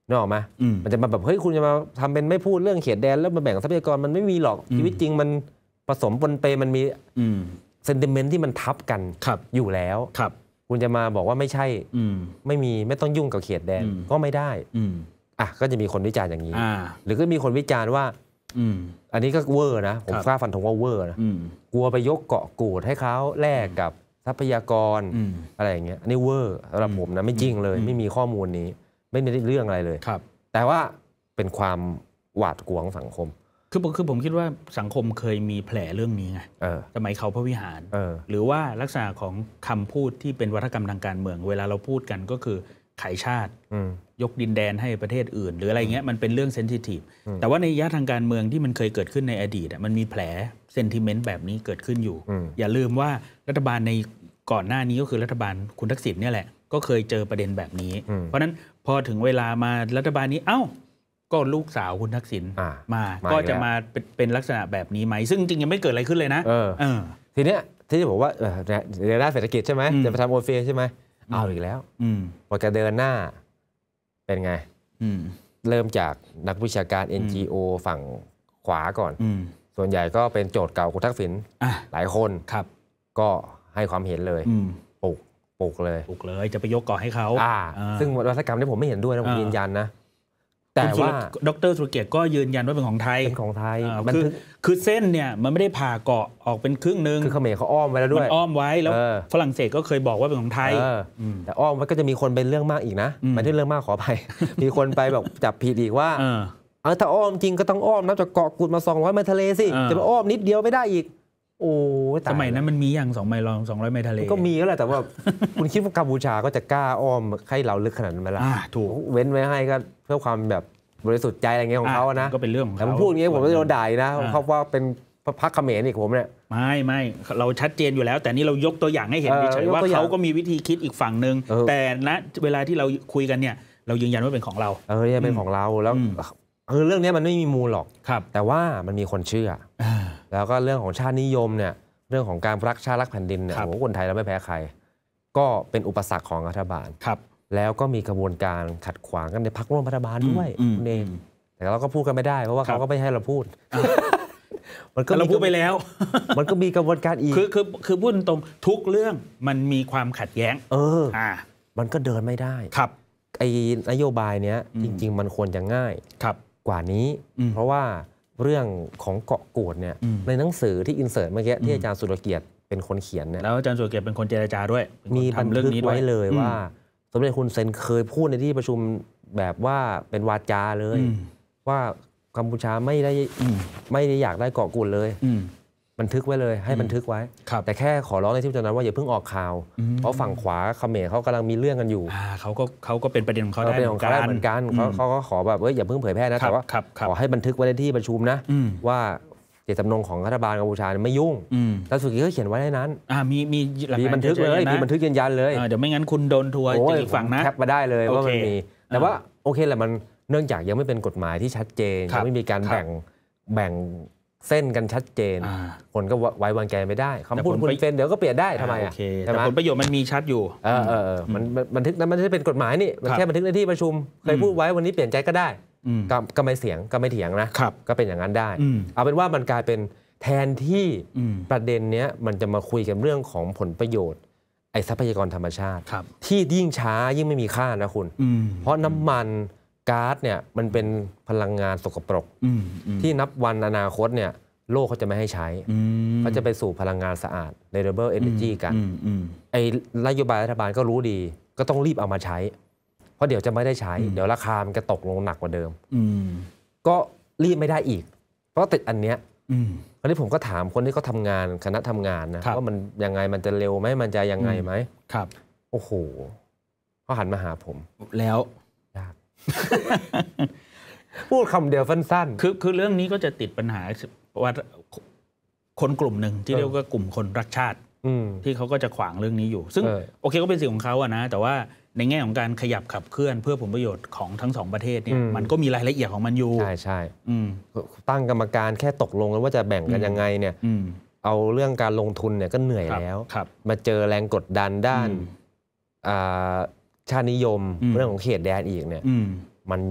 นออกไหมมันจะมาแบบเฮ้ยคุณจะมาทำเป็นไม่พูดเรื่องเขตแดน แล้วมาแบ่งทรัพยากรมันไม่มีหรอกชีวิตจริงมันผสมปนเปมันมีเซนติเมนต์ที่มันทับกันอยู่แล้วครับ คุณจะมาบอกว่าไม่ใช่ไม่มีไม่ต้องยุ่งกับเขตแดนก็ไม่ได้อ่ะก็จะมีคนวิจารณ์อย่างนี้หรือก็มีคนวิจารณ์ว่าอันนี้ก็เวอร์นะ ผมกล้าฟันธงว่าเวอร์นะกลัวไปยกเกาะกูดให้เขาแลกกับทรัพยากร อะไรอย่างเงี้ยอันนี้เวอร์สำหรับผมนะ ไม่จริงเลยไม่มีข้อมูลนี้ไม่มีเรื่องอะไรเลยครับ แต่ว่าเป็นความหวาดกลัวของสังคมคือผมคือผมคิดว่าสังคมเคยมีแผลเรื่องนี้ไงสมัยเขาพระวิหาร หรือว่าลักษณะของคำพูดที่เป็นวัฒกรรมทางการเมือง เวลาเราพูดกันก็คือขายชาติ ยกดินแดนให้ประเทศอื่น หรืออะไรเงี้ยมันเป็นเรื่องเซนซิทีฟแต่ว่าในยะทางการเมืองที่มันเคยเกิดขึ้นในอดีตมันมีแผลเซนติเมนต์แบบนี้เกิดขึ้นอยู่ อย่าลืมว่ารัฐบาลในก่อนหน้านี้ก็คือรัฐบาลคุณทักษิณเนี่ยแหละก็เคยเจอประเด็นแบบนี้ เพราะนั้นพอถึงเวลามารัฐบาลนี้เอ้า ก็ลูกสาวคุณทักษิณมา ก็จะมาเป็นลักษณะแบบนี้ไหม ซึ่งจริงยังไม่เกิดอะไรขึ้นเลยนะทีเนี้ยที่จะบอกว่าเรด้านเศรษฐกิจใช่ไหมจะไปทำโอเฟียใช่ไหมเอาอีกแล้วพอจะเดินหน้า เป็นไงเริ่มจากนักวิชาการ NGO ฝั่งขวาก่อนส่วนใหญ่ก็เป็นโจทย์เก่าคุณทักษิณหลายคนครับ ก็ให้ความเห็นเลยปลูกปลูกเลยปลูกเลย จะไปยกก่อให้เขาซึ่งวัฒกรรมที่ผมไม่เห็นด้วยนะผมยืนยันนะแต่ว่าดรสุรเกียรติก็ยืนยันว่าเป็นของไทยเป็นของไทยคือคือเส้นเนี่ยมันไม่ได้ผ่าเกาะออกเป็นครึ่งหนึ่งคือเขมรเขาอ้อมไว้แล้วด้วยอ้อมไว้แล้วฝรั่งเศสก็เคยบอกว่าเป็นของไทยแต่อ้อมไว้ก็จะมีคนเป็นเรื่องมากอีกนะมันเรื่องมากขอไปมีคนไปแบบจับผิดอีกว่าอ่าถ้าอ้อมจริงก็ต้องอ้อมนะจากเกาะกูดมา 200ไมล์ทะเลสิจะมาอ้อมนิดเดียวไม่ได้อีก โอ้สมัยนั้นมันมีอย่าง2ไมล์ลองไมล์ทะเลก็มีก็แหละแต่ว่า คุณคิดว่ากัมพูชาก็จะกล้าอ้อมให้เราลึกขนาดนั้นไหมล่ะถูกเว้นไว้ให้ก็เพื่อความแบบบริสุทธิ์ใจ อะไรเงี้ยของเขานะก็เป็นเรื่องของเขาแต่ผมพูดอย่างเงี้ยผมไม่โดนด่านะเขาว่าเป็นพรรคเขมรอีกผมเนี่ยไม่ไม่เราชัดเจนอยู่แล้ว แต่นี่เรายกตัวอย่างให้เห็นเฉยว่าเขาก็มีวิธีคิดอีกฝั่งหนึ่งแต่ณเวลาที่เราคุยกันเนี่ยเรายืนยันว่าเป็นของเราเออเป็นของเราแล้วคือเรื่องนี้มันไม่มีมูลหรอก แต่ว่ามันมีคนเชื่อ แล้วก็เรื่องของชาตินิยมเนี่ย เรื่องของการรักชาติรักแผ่นดินเนี่ย โอ้คนไทยเราไม่แพ้ใคร ก็เป็นอุปสรรคของรัฐบาลครับ แล้วก็มีกระบวนการขัดขวางกันในพักร่วมรัฐบาลด้วยคุณเองแต่เราก็พูดกันไม่ได้เพราะว่าเขาก็ไม่ให้เราพูด มันก็เราพูดไปแล้ว มันก็มีกระบวนการอีก คือคือคือพูดตรงทุกเรื่องมันมีความขัดแย้ง เอออ่า มันก็เดินไม่ได้ ครับไอ้นโยบายเนี้ย จริง ๆ มันควรจะง่ายครับกว่านี้ เพราะว่าเรื่องของเกาะกูดเนี่ยในหนังสือที่อินเสิร์ตเมื่อกี้ที่อาจารย์สุรเกียรติเป็นคนเขียนเนี่ยแล้วอาจารย์สุรเกียรติเป็นคนเจรจาด้วยมีบันทึกไว้เลยว่า สมเด็จคุณเซนเคยพูดในที่ประชุมแบบว่าเป็นวาจาเลย ว่ากัมพูชาไม่ได้ไม่ได้อยากได้เกาะกูดเลยบันทึกไว้เลยให้บันทึกไว้แต่แค่ขอร้องในที่ประชุมนั้นว่าอย่าเพิ่งออกข่าวเพราะฝั่งขวาเขมรเขากำลังมีเรื่องกันอยู่เขาก็เขาก็เป็นประเด็นของเขาได้เหมือนกันเหมือนกันเขาก็ขอแบบเอ้ยอย่าเพิ่งเผยแพร่นะแต่ว่าขอให้บันทึกไว้ในที่ประชุมนะว่าเจตจำนงของรัฐบาลกัมพูชาไม่ยุ่งแล้วสุกี้ก็เขียนไว้ในนั้นมีมีมีบันทึกเลยมีบันทึกยืนยันเลยเดี๋ยวไม่งั้นคุณโดนทัวร์จาอีกฝั่งนะแคปมาได้เลยว่ามันมีแต่ว่าโอเคแหละมันเนื่องจากยังไม่เป็นกฎหมายที่ชัดเจนยังไม่มีการแบ่งแบ่งเส้นกันชัดเจนคนก็ไว้วางใจไม่ได้คำพูดคุณเฟนเดี๋ยวก็เปลี่ยนได้ทำไมอ่ะแต่ผลประโยชน์มันมีชัดอยู่เออเออมันบันทึกนั้นมันไม่เป็นกฎหมายนี่มันแค่บันทึกในที่ประชุมเคยพูดไว้วันนี้เปลี่ยนใจก็ได้ก็ไม่เสียงก็ไม่เถียงนะก็เป็นอย่างนั้นได้ เอาเป็นว่ามันกลายเป็นแทนที่ประเด็นเนี้ยมันจะมาคุยกันเรื่องของผลประโยชน์ ไอ้ทรัพยากรธรรมชาติที่ยิ่งช้ายิ่งไม่มีค่านะคุณ เพราะน้ำมันก๊าซเนี่ยมันเป็นพลังงานสกปรกที่นับวันอนาคตเนี่ย โลกเขาจะไม่ให้ใช้เขาจะไปสู่พลังงานสะอาด renewable energy กันไอ้นโยบายรัฐบาลก็รู้ดีก็ต้องรีบเอามาใช้ เพราะเดี๋ยวจะไม่ได้ใช้ เดี๋ยวราคามันจะตกลงหนักกว่าเดิมก็รีบไม่ได้อีก เพราะติดอันเนี้ยอันนี้ผมก็ถามคนที่เขาทางานคณะทำงานนะว่ามันยังไงมันจะเร็วไหมมันจะยังไงไหมครับโอ้โหเขาหันมาหาผมแล้วพูดคำเดียวสั้นๆ คือคือเรื่องนี้ก็จะติดปัญหาว่าคนกลุ่มหนึ่งที่เรียกว่ากลุ่มคนรักชาติที่เขาก็จะขวางเรื่องนี้อยู่ ซึ่ง โอเค ก็เป็นสิ่งของเขาอะนะแต่ว่าในแง่ของการขยับขับเคลื่อนเพื่อผลประโยชน์ของทั้งสองประเทศเนี่ยมันก็มีรายละเอียดของมันอยู่ ใช่ใช่ตั้งกรรมการแค่ตกลงกันว่าจะแบ่งกันยังไง เนี่ยเอาเรื่องการลงทุนเนี่ยก็เหนื่อยแล้วมาเจอแรงกดดันด้านชาตินิยมเรื่องของเขตแดนอีกเนี่ยมัน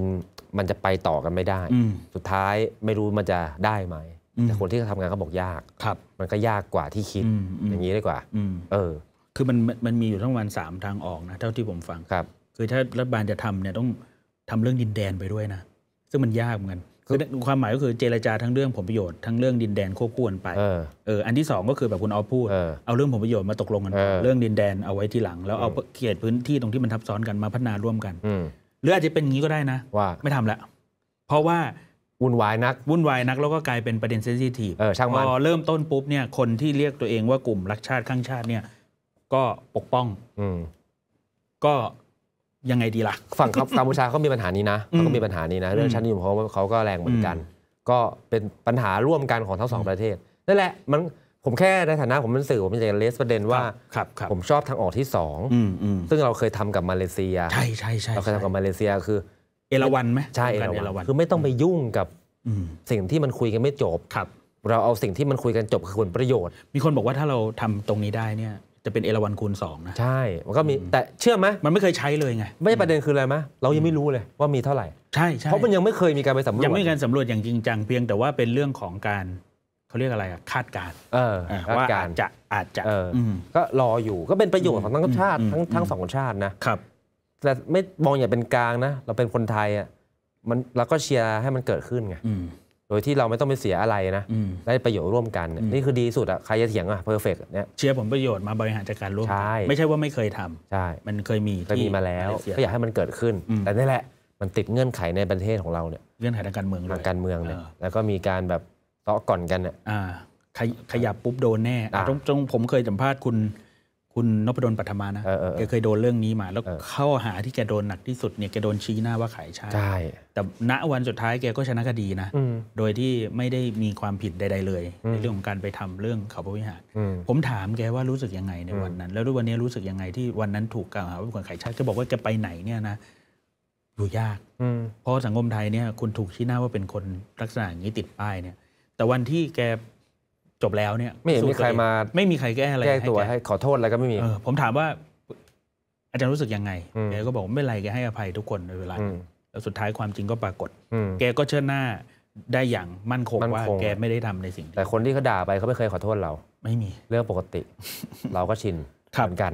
มันจะไปต่อกันไม่ได้ สุดท้ายไม่รู้มันจะได้ไหม แต่คนที่ทำงานก็บอกยากครับ มันก็ยากกว่าที่คิดอย่างนี้ดีกว่าเออ คือมันมันมีอยู่ทั้งวันสามทางออกนะ เท่าที่ผมฟังครับ คือถ้ารัฐบาลจะทำเนี่ยต้องทำเรื่องดินแดนไปด้วยนะ ซึ่งมันยากเหมือนกันคือความหมาย ก็คือเจรจาทั้งเรื่องผลประโยชน์ทั้งเรื่องดินแดนควบคู่กันไปเออ อันที่2ก็คือแบบคุณออฟพูดเอาเรื่องผลประโยชน์มาตกลงกันเรื่องดินแดนเอาไว้ทีหลังแล้วเอาเขตพื้นที่ตรงที่มันทับซ้อนกันมาพัฒนาร่วมกันหรืออาจจะเป็นอย่างนี้ก็ได้นะว่า ไม่ทำละ เพราะว่าวุ่นวายนักวุ่นวายนัก แล้วก็กลายเป็นประเด็นเซนซิทีฟพอเริ่มต้นปุ๊บเนี่ยคนที่เรียกตัวเองว่ากลุ่มรักชาติข้างชาติ เนี่ย ก็ปกป้องก็ยังไงดีล่ะฝั่งกัมพูชาเขามีปัญหานี้นะเขาก็มีปัญหานี้นะ เรื่องชั้นนิยมเขาเขาก็แรงเหมือนกัน ก็เป็นปัญหาร่วมกันของทั้งสองประเทศนั่นแหละมันผมแค่ในฐานะผมเป็นสื่อผมอยากเลสประเด็นว่า ผมชอบทางออกที่สองซึ่งเราเคยทำกับมาเลเซีย ใช่ใช่ใช่เราเคยทำกับมาเลเซียคือ เอราวันไหมใช่เอราวันคือไม่ต้องไปยุ่งกับสิ่งที่มันคุยกันไม่จบครับ เราเอาสิ่งที่มันคุยกันจบคือผลประโยชน์ มีคนบอกว่าถ้าเราทำตรงนี้ได้เนี่ยจะเป็นเอราวันคูณสองนะใช่มันก็มีแต่เชื่อไหมมันไม่เคยใช้เลยไงไม่ประเด็นคืออะไรไหมเรายังไม่รู้เลยว่ามีเท่าไหร่ ใช่ใช่เพราะมันยังไม่เคยมีการไปสำรวจยังไม่มีการสำรวจอย่างจริงจังเพียงแต่ว่าเป็นเรื่องของการเขาเรียกอะไรคาดการว่าอาจจะอาจจะก็รออยู่ก็เป็นประโยชน์ของทั้งชาติทั้งทั้งสองชาตินะครับ แต่ไม่มองอย่างเป็นกลางนะ เราเป็นคนไทยอ่ะมันเราก็เชียร์ให้มันเกิดขึ้นไงโดยที่เราไม่ต้องไปเสียอะไรนะ ได้ประโยชน์ร่วมกัน นี่คือดีสุดอะใครจะเถียงอะเพอร์เฟกต์เนี่ยเชื่อผลประโยชน์มาบริหารจัดการร่วมกันไม่ใช่ว่าไม่เคยทำใช่มันเคยมีเคยมีมาแล้วก็อยากให้มันเกิดขึ้น แต่นี่แหละมันติดเงื่อนไขในประเทศของเราเนี่ยเงื่อนไขทางการเมืองทางการเมืองเนี่ยแล้วก็มีการแบบเตาะก่อนกันเนี่ยขยับปุ๊บโดนแน่ตรงผมเคยสัมภาษณ์คุณคุณนพดลปัทมานะแกเคยโดนเรื่องนี้มา แล้วเข้าหาที่แกโดนหนักที่สุดเนี่ยแกโดนชี้หน้าว่าขายชาติแต่ณวันสุดท้ายแกก็ชนะคดีนะ โดยที่ไม่ได้มีความผิด ใดๆเลยในเรื่องของการไปทำเรื่องเขาพระวิหารผมถามแกว่ารู้สึกยังไงในวันนั้น แล้ววันนี้รู้สึกยังไงที่วันนั้นถูกกล่าวหาว่าเป็นคนขายชาติแกบอกว่าแกไปไหนเนี่ยนะอยู่ยากเพราะสังคมไทยเนี่ยคุณถูกชี้หน้าว่าเป็นคนลักษณะอย่างนี้ติดป้ายเนี่ย แต่วันที่แกจบแล้วเนี่ยไม่เห็นมีใครมา ไม่มีใครแก้อะไรแก้ตัวให้ขอโทษอะไรก็ไม่มีผมถามว่า อาจารย์รู้สึกยังไงแกก็บอกไม่ไรแกให้อภัยทุกคนในเวลาแล้วสุดท้ายความจริงก็ปรากฏแกก็เชิดหน้าได้อย่างมั่นคงว่าแกไม่ได้ทำในสิ่งแต่คนที่เขาด่าไปเขาไม่เคยขอโทษเรา ไม่มีเรื่องปกติ เราก็ชินเหมือนกัน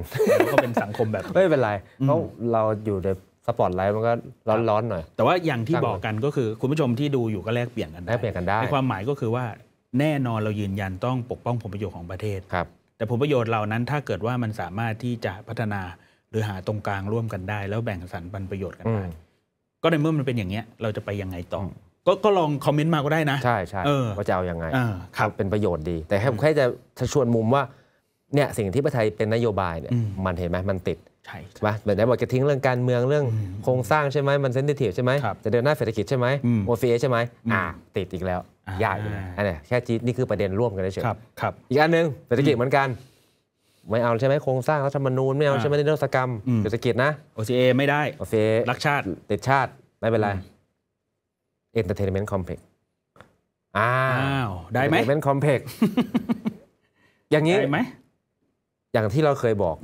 ก็เป็นสังคมแบบไม่เป็นไรเพราะเราอยู่ในสปอร์ตไลท์มันก็ร้อนๆหน่อยแต่ว่าอย่างที่บอกกันก็คือคุณผู้ชมที่ดูอยู่ก็แลกเปลี่ยนกันได้แลกเปลี่ยนกันได้ในความหมายก็คือว่าแน่นอนเรายืนยันต้องปกป้องผลประโยชน์ของประเทศ ครับ แต่ผลประโยชน์เหล่านั้นถ้าเกิดว่ามันสามารถที่จะพัฒนา หรือหาตรงกลางร่วมกันได้แล้วแบ่งสรรปันประโยชน์กันได้ก็ในเมื่อมันเป็นอย่างเงี้ยเราจะไปยังไงต่อก็ก็ลองคอมเมนต์มาก็ได้นะ ใช่ใช่ว่าจะเอาอยัางไงครับเป็นประโยชน์ดี แต่แค่จะชวนมุมว่า เนี่ยสิ่งที่ประเทศไทยเป็นนโยบายเนี่ย มันเห็นไหมมันติด ใช่ไหมเหมือนได้บอกจะทิ้งเรื่องการเมืองเรื่อง โครงสร้างใช่ไหมมันเซนซิทีฟใช่ไหมจะเดินหน้าเศรษฐกิจใช่ไหมโอเฟใช่ไหมอ่า ติดอีกแล้วยากอยนะอันนี้แค่จีนี่คือประเด็นร่วมกันเฉยอีกอันหนึ่งเศรษฐกิจเหมือนกัน ไม่เอาใช่ไหมโครงสร้างรัฐธรรมนูญไม่เอาใช่ไหมนิรศกรรมเศรษฐกิจนะโอีเอไม่ได้โอเ a รักชาติติดชาติ ไม่เป็นไรเเอ็นตอร์เท a เมนต์คอมเพก e ์อ้าวได้ไหมเเอ็นตอร์เท a เมนต์คอมเพก e ์อย่างนี้ได้ไหมอย่างที่เราเคยบอก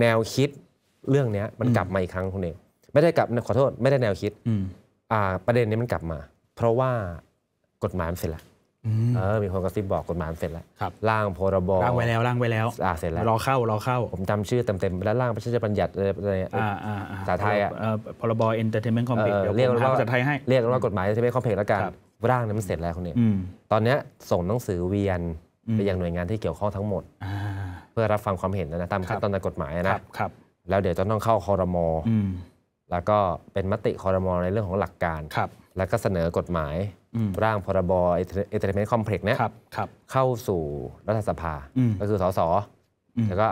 แนวคิดเรื่องนี้มันกลับมาอีกครั้งคุณเอง ไม่ได้กลับขอโทษ ไม่ได้แนวคิดอ่า ประเด็นนี้มันกลับมา เพราะว่ากฎหมายมันเสร็จแล้ว เออ มีคนกระซิบบอกกฎหมายเสร็จแล้วครับร่างพรบ ร่างไว้แล้ว ร่างไว้แล้วอ่าเสร็จแล้วรอเข้า รอเข้า ผมจำชื่อเต็มๆ แล้วร่างประชาชบัญญัติอะไรอภาษาไทยอ่ะพรบเอ็นเตอร์เทนเมนต์คอมเพล็กซ์เดี๋ยวเรียกว่าภาษาไทยให้ เรียกว่ากฎหมายเอ็นเตอร์เทนเมนต์คอมเพล็กซ์แล้วกัน ร่างนั้นมันเสร็จแล้วคนนี้ตอนนี้ส่งหนังสือเวียนไปยังหน่วยงานที่เกี่ยวข้องทั้งหมด เพื่อรับฟังความเห็นนะตามขั้นตอนงกฎหมายนะครับ แล้วเดี๋ยวจะต้องเข้าคอรมอแล้วก็เป็นมติคอรมอในเรื่องของหลักการ แล้วก็เสนอกฎหมายร่างพรบเอเทอร์เมนต์คอมเพล็กซ์เนี่ยเข้าสู่รัฐสภาก็คือสสแล้วก็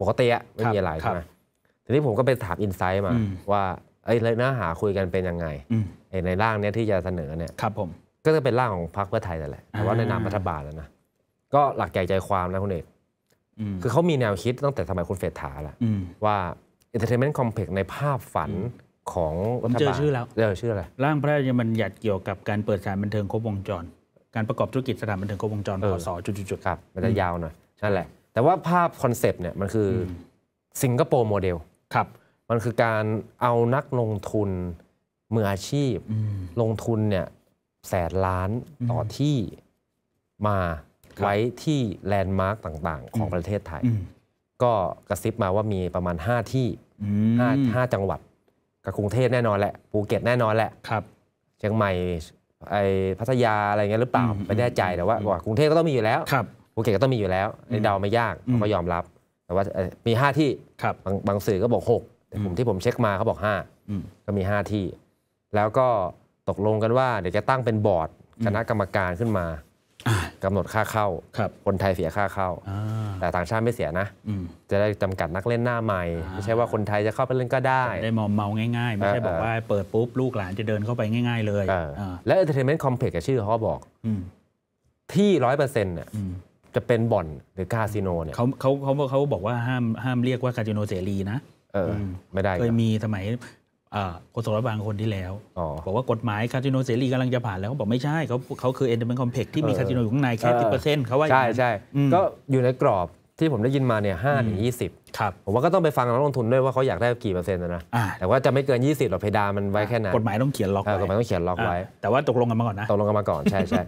ปกติอะไม่มีอะไรใช่ไหมทีนี้ผมก็ไปถามอินไซต์มา ว่าไอ้เนื้อหาคุยกันเป็นยังไง ในร่างเนี้ยที่จะเสนอเนี่ยครับผมก็จะเป็นร่างของพรรคเพื่อไทยแต่แหละแต่ว่าในนามรัฐบาลแล้วนะก็หลักใหญ่ใจความนะคุณเอกคือเขามีแนวคิดตั้งแต่สมัยคุณเฟรษาแหละว่าเอเทอร์เมนต์คอมเพล็กซ์ในภาพฝันของผมเจอชื่อแล้วเจอชื่ออะไรร่างพระราชบัญญัติเกี่ยวกับการเปิดสถานบันเทิงครบวงจร การประกอบธุรกิจสถานบันเทิงครบวงจรพศจุดๆครับมันจะยาวหน่อยนั่นแหละ แต่ว่าภาพคอนเซปต์เนี่ยมันคือสิงคโปร์โมเดลครับมันคือการเอานักลงทุนมืออาชีพลงทุนเนี่ยแสนล้านต่อที่มาไว้ที่แลนด์มาร์กต่างๆ ของประเทศไทยก็กระซิบมาว่ามีประมาณ5ที่5าจังหวัดกับกรุงเทพแน่นอนแหละภูเก็ตแน่นอนแหละครับเชียงใหม่ไอพัทยาอะไรเงี้ยหรือเปล่าไม่แน่ใจแต่ว่ากรุงเทพก็ต้องมีอยู่แล้วภูเก็ตก็ต้องมีอยู่แล้วในเดาไม่ยากเขายอมรับ แต่ว่ามีห้าที่บางบางสื่อก็บอกหกแต่ผมที่ผมเช็คมาเขาบอกห้าก็มีห้าที่แล้วก็ตกลงกันว่าเดี๋ยวจะตั้งเป็นบอร์ดคณะกรรมการขึ้นมากำหนดค่าเข้าคคนไทยเสียค่าเข้า แต่ต่างชาติไม่เสียนะ จะได้จำกัดนักเล่นหน้าใหม่ ไม่ใช่ว่าคนไทยจะเข้าไปเล่นก็ได้ ได้มอมเมาง่ายๆ ไม่ใช่บอกว่าเปิดปุ๊บลูกหลานจะเดินเข้าไปง่ายๆเลยและเอเจนต r เมนต์คอมเพล็กซ์ชื่อเขาบอกที่ร้อยเปอร์เซ็นต์จะเป็นบ่อนหรือคาสิโนเนี่ยเขาเขาเขาบอกว่าห้ามห้ามเรียกว่าคาสิโนเสรีนะไม่ได้เคยมีสมัยโฆษกรัฐบาลคนที่แล้ว บอกว่ากฎหมายคาสิโนเสรีกำลังจะผ่านแล้วเขาบอกไม่ใช่ เขาเขาคือเอ็นเตอร์เมนต์คอมเพล็กซ์ที่มีคาสิโนอยู่ข้างในแค่สิบเปอร์เซ็นต์เขาว่าใช่ใช่ก็อยู่ในกรอบที่ผมได้ยินมาเนี่ยห้าถึงยี่สิบผมว่าก็ต้องไปฟังนักลงทุนด้วยว่าเขาอยากได้กี่เปอร์เซ็นต์นะแต่ว่าจะไม่เกิน 20หรอกเพดานมันไว้แค่นั้นกฎหมายต้องเขียนล็อกไว้กฎหมายต้องเขียนล็อกไว้ แต่ว่าตกลงกันมาก่อนนะตกลงกันมาก่อนใช่ใช่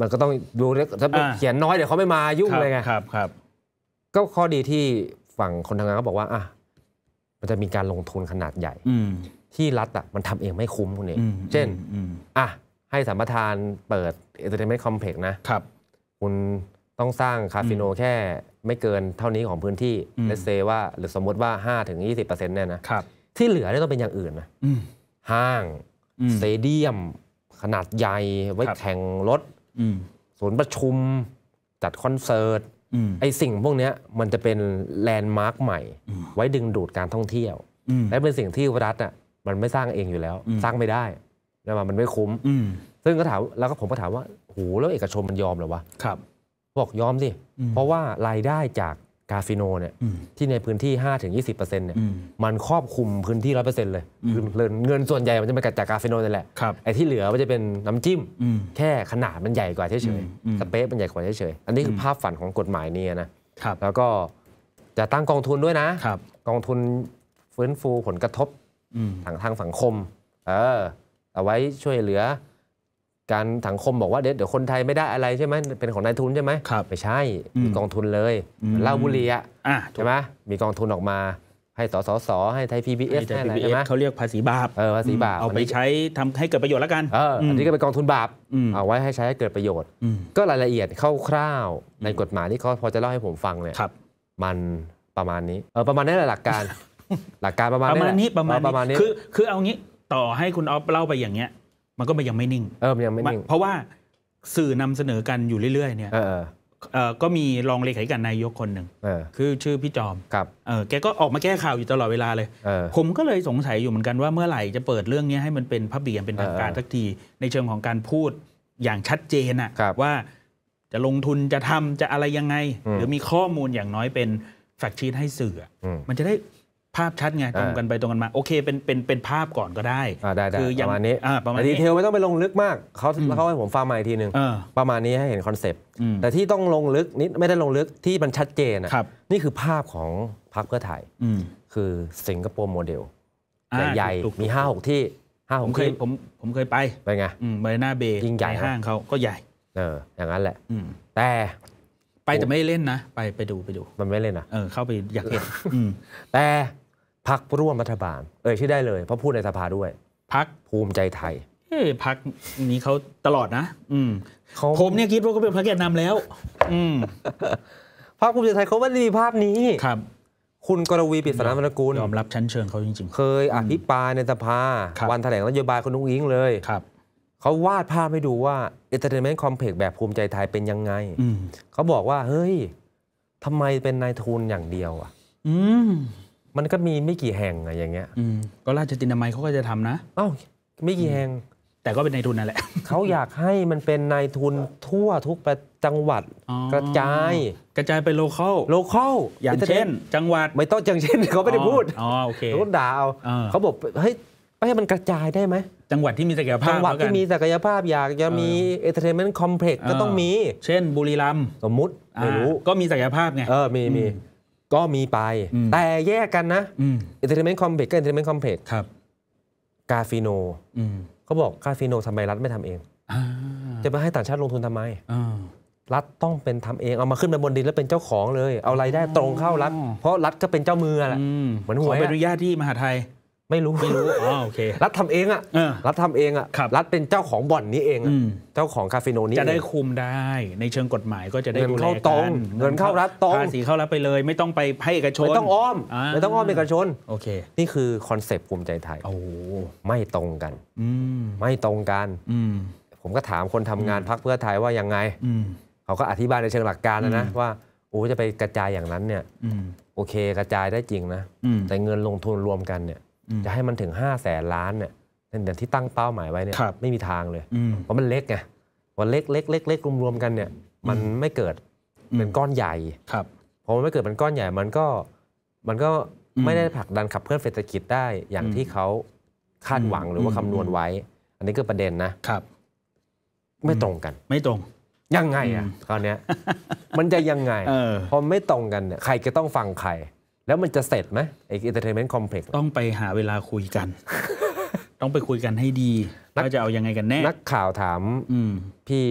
มันก็ต้องดูถ้าเขียนน้อยเดี๋ยวเขาไม่มายุ่งเลยไงครับครับก็ข้อดีที่ฝั่งคนทำงานขาบอกว่าอ่ะมันจะมีการลงทุนขนาดใหญ่ที่รัฐอ่ะมันทำเองไม่คุ้มคุณเอง เช่น อ่ะให้สัมปทานเปิดเอเจนต์คอมเพล็กซ์นะ ครับ คุณต้องสร้างคาสิโนแค่ไม่เกินเท่านี้ของพื้นที่เลสเซว่าหรือสมมติว่า5้าถึงยี่สิบเปอร์เซ็นต์เนี่ยนะ ครับ ที่เหลือเนี่ยต้องเป็นอย่างอื่นนะห้างสเตเดียม ขนาดใหญ่ ไว้แข่งรถ ศูนย์ประชุมจัดคอนเสิร์ตไอสิ่งพวกนี้มันจะเป็นแลนด์มาร์กใหม่ ไว้ดึงดูดการท่องเที่ยว และเป็นสิ่งที่รัฐอ่ะมันไม่สร้างเองอยู่แล้ว สร้างไม่ได้นะมันไม่คุ้มซึ่งก็ถามแล้วก็ผมก็ถามว่าโหแล้วเอกชนมันยอมหรอวะครับบอกยอมสิ เพราะว่ารายได้จากคาฟิโนเนี่ย ที่ในพื้นที่5ยีเนี่ยมันครอบคลุมพื้นที่ร้อเปอร์เลยคือเงินส่วนใหญ่มันจะมาจากคาฟิโนนี่แหละ ไอ้ที่เหลือมันจะเป็นน้ำจิ้ม แค่ขนาดมันใหญ่กว่าเฉยๆสเปซมันใหญ่กว่าเฉยๆอันนี้คือภาพฝันของกฎหมายนี่นะแล้วก็ จะตั้งกองทุนด้วยนะกองทุนฟื้นฟูผลกระทบทางทางสังคมเออเอาไว้ช่วยเหลือการสังคมบอกว่าเดี๋ยวคนไทยไม่ได้อะไรใช่ไหมเป็นของนายทุนใช่ไหมครับไม่ใช่มีกองทุนเลยเล่าบุรีอ่ะใช่ไหมมีกองทุนออกมา ให้สสสให้ไทยพีบีเอสให้อะไรใช่ไหมเขาเรียกภาษีบาปเออภาษีบาปเอาไปใช้ทำให้เกิดประโยชน์แล้วกันเอออันนี้ก็เป็นกองทุนบาปเอาไว้ให้ใช้ให้เกิดประโยชน์ก็รายละเอียดคร่าวๆในกฎหมายที่เขาพอจะเล่าให้ผมฟังเนี่ยมันประมาณนี้เออประมาณนี้แหละหลักการหลักการประมาณมาณนี้ประมาณประมาณนี้คือคือเอางี้ต่อให้คุณออฟเล่าไปอย่างเงี้ย มันก็ยังไม่นิ่งเออยังไม่นิ่ง เพราะว่า สื่อนำเสนอกันอยู่เรื่อยๆ เนี่ยเออก็มีรองเลขาธิการนายกคนหนึ่งคือชื่อพี่จอมครับเออแกก็ออกมาแก้ข่าวอยู่ตลอดเวลาเลยผมก็เลยสงสัยอยู่เหมือนกันว่าเมื่อไหร่จะเปิดเรื่องนี้ให้มันเป็นพับเบียนเป็นทางการสักทีในเชิงของการพูดอย่างชัดเจนอะว่า จะลงทุนจะทำจะอะไรยังไง หรือมีข้อมูลอย่างน้อยเป็นแฟกชีตให้สื่อมันจะได้ภาพชัดไงตรงกันไปตรงกันมา โอเค เป็นเป็นเป็นภาพก่อนก็ได้คืออย่างประมาณนี้ประมาณดีเทลไม่ต้องไปลงลึกมาก เขาเขาให้ผมฟังมาอีกทีหนึ่งประมาณนี้ให้เห็นคอนเซปต์แต่ที่ต้องลงลึกนิด ไม่ได้ลงลึกที่มันชัดเจนนะนี่คือภาพของพรรคเพื่อไทยคือสิงคโปร์โมเดลใหญ่มีห้าหกที่ห้าหกที่ผมผมเคยไปไปไงไปหน้าเบย์ยิ่งใหญ่ห้างเขาก็ใหญ่ เออ อย่างนั้นแหละแต่ไปแต่ไม่เล่นนะไปไปดูไปดูมันไม่เล่นอ่ะเออเข้าไปอยากเห็นแต่พักร่วมรัฐบาลเอ่ยชื่อได้เลย เพราะพูดในสภาด้วย พักภูมิใจไทยเอ้พักนี้เขาตลอดนะ อืมผมเนี่ยคิดว่าเขาเป็นพรรคแกนนำแล้ว อืมพักภูมิใจไทยเขาไม่ได้มีภาพนี้ครับ คุณกรวีปิศานามนกุลยอมรับชั้นเชิงเขาจริงๆ เคยอภิปรายในสภา วันแถลงนโยบายคุณนุ้งอิงเลยครับเขาวาดภาพให้ดูว่าเอเจนต์เนมนต์คอมเพล็กแบบภูมิใจไทยเป็นยังไงเขาบอกว่า เฮ้ยทำไมเป็นนายทุนอย่างเดียวอ่ะมันก็มีไม่กี่แห่งอะอย่างเงี้ยก็ราชตินามัยเขาก็จะทำนะอ้าวไม่กี่แห่ง แต่ก็เป็นในทุนนั่นแหละเขาอยากให้มันเป็นนายทุนทั่วทุกประจังหวัดกระจายกระจายไปโลเคอลโลเคอลอย่างเช่น จังหวัดไม่ต้องอย่างเช่นเขาไม่ได้พูดอ๋อโอเคเขดาวเขาบอกเฮ้ยให้มันกระจายได้ไหมจังหวัดที่มีศักยภาพจังหวัดที่มีศักยภาพ อยากจะมีเอเ r อร์เทนเมนต์คอมเพล็กซ์ก็ต้องมี เช่น บุรีรัมย์สมมุติไม่รู้ก็มีศักยภาพไงเออมีมีก็มีไป แต่แยกกันนะอินเทอร์เน็ตคอมเพล็กซ์กับอินเทอร์เน็ตคอมเพล็กซ์กาฟิโนเขาบอกกาฟิโนทำไมรัฐไม่ทำเองจะไปให้ต่างชาติลงทุนทำไมรัฐต้องเป็นทำเองเอามาขึ้นมาบนดินแล้วเป็นเจ้าของเลย เอารายได้ตรงเข้ารัฐเพราะรัฐก็เป็นเจ้ามือแหละเหมือนหวยใบอนุญาตที่มหาไทยไม่รู้ไม่รู้อ๋อโอเครัฐทำเองอ่ะรัฐทำเองอ่ะรัฐเป็นเจ้าของบ่อนนี้เองเจ้าของคาเฟโนนี้จะได้คุมได้ในเชิงกฎหมายก็จะได้ดูแลกันเงินเข้ารัฐตรงภาษีเข้ารัฐไปเลย ไม่ต้องไปให้เอกชนไม่ต้องอ้อมไม่ต้องอ้อมเอกชนโอเค นี่คือคอนเซปต์ภูมิใจไทยโอ้ไม่ตรงกันไม่ตรงกัน ผมก็ถามคนทำงานพักเพื่อไทยว่ายังไงเขาก็อธิบายในเชิงหลักการนะ ว่าโอ้จะไปกระจายอย่างนั้นเนี่ยโอเค กระจายได้จริงนะแต่เงินลงทุนรวมกันเนี่ยจะให้มันถึง5้าแสนล้านเนี่ยในที่ตั้งเป้าหมายไว้เนี่ยไม่มีทางเลย เพราะมันเล็กไงวันเล็กเล็กเล็กเล็กรวมๆกันเนี่ย มันไม่เกิดเป็นก้อนใหญ่ ครับพอมันไม่เกิดเป็นก้อนใหญ่ มันก็ มันก็ไม่ได้ผลักดันขับเคลื่อนเศรษฐกิจได้ อย่างที่เขาคาดหวังหรือว่าคำนวณไว้ อันนี้ก็ประเด็นนะ ครับ ไม่ตรงกัน ไม่ตรง ยังไงอ่ะคราวนี้มันจะยังไงพอไม่ตรงกันเนี่ยใครจะต้องฟังใครแล้วมันจะเสร็จไหมไอเอ็นเตอร์เทนเมนต์คอมเพล็กซ์ต้องไปหาเวลาคุยกัน ต้องไปคุยกันให้ดีว่าจะเอายังไงกันแน่ นักข่าวถามพี่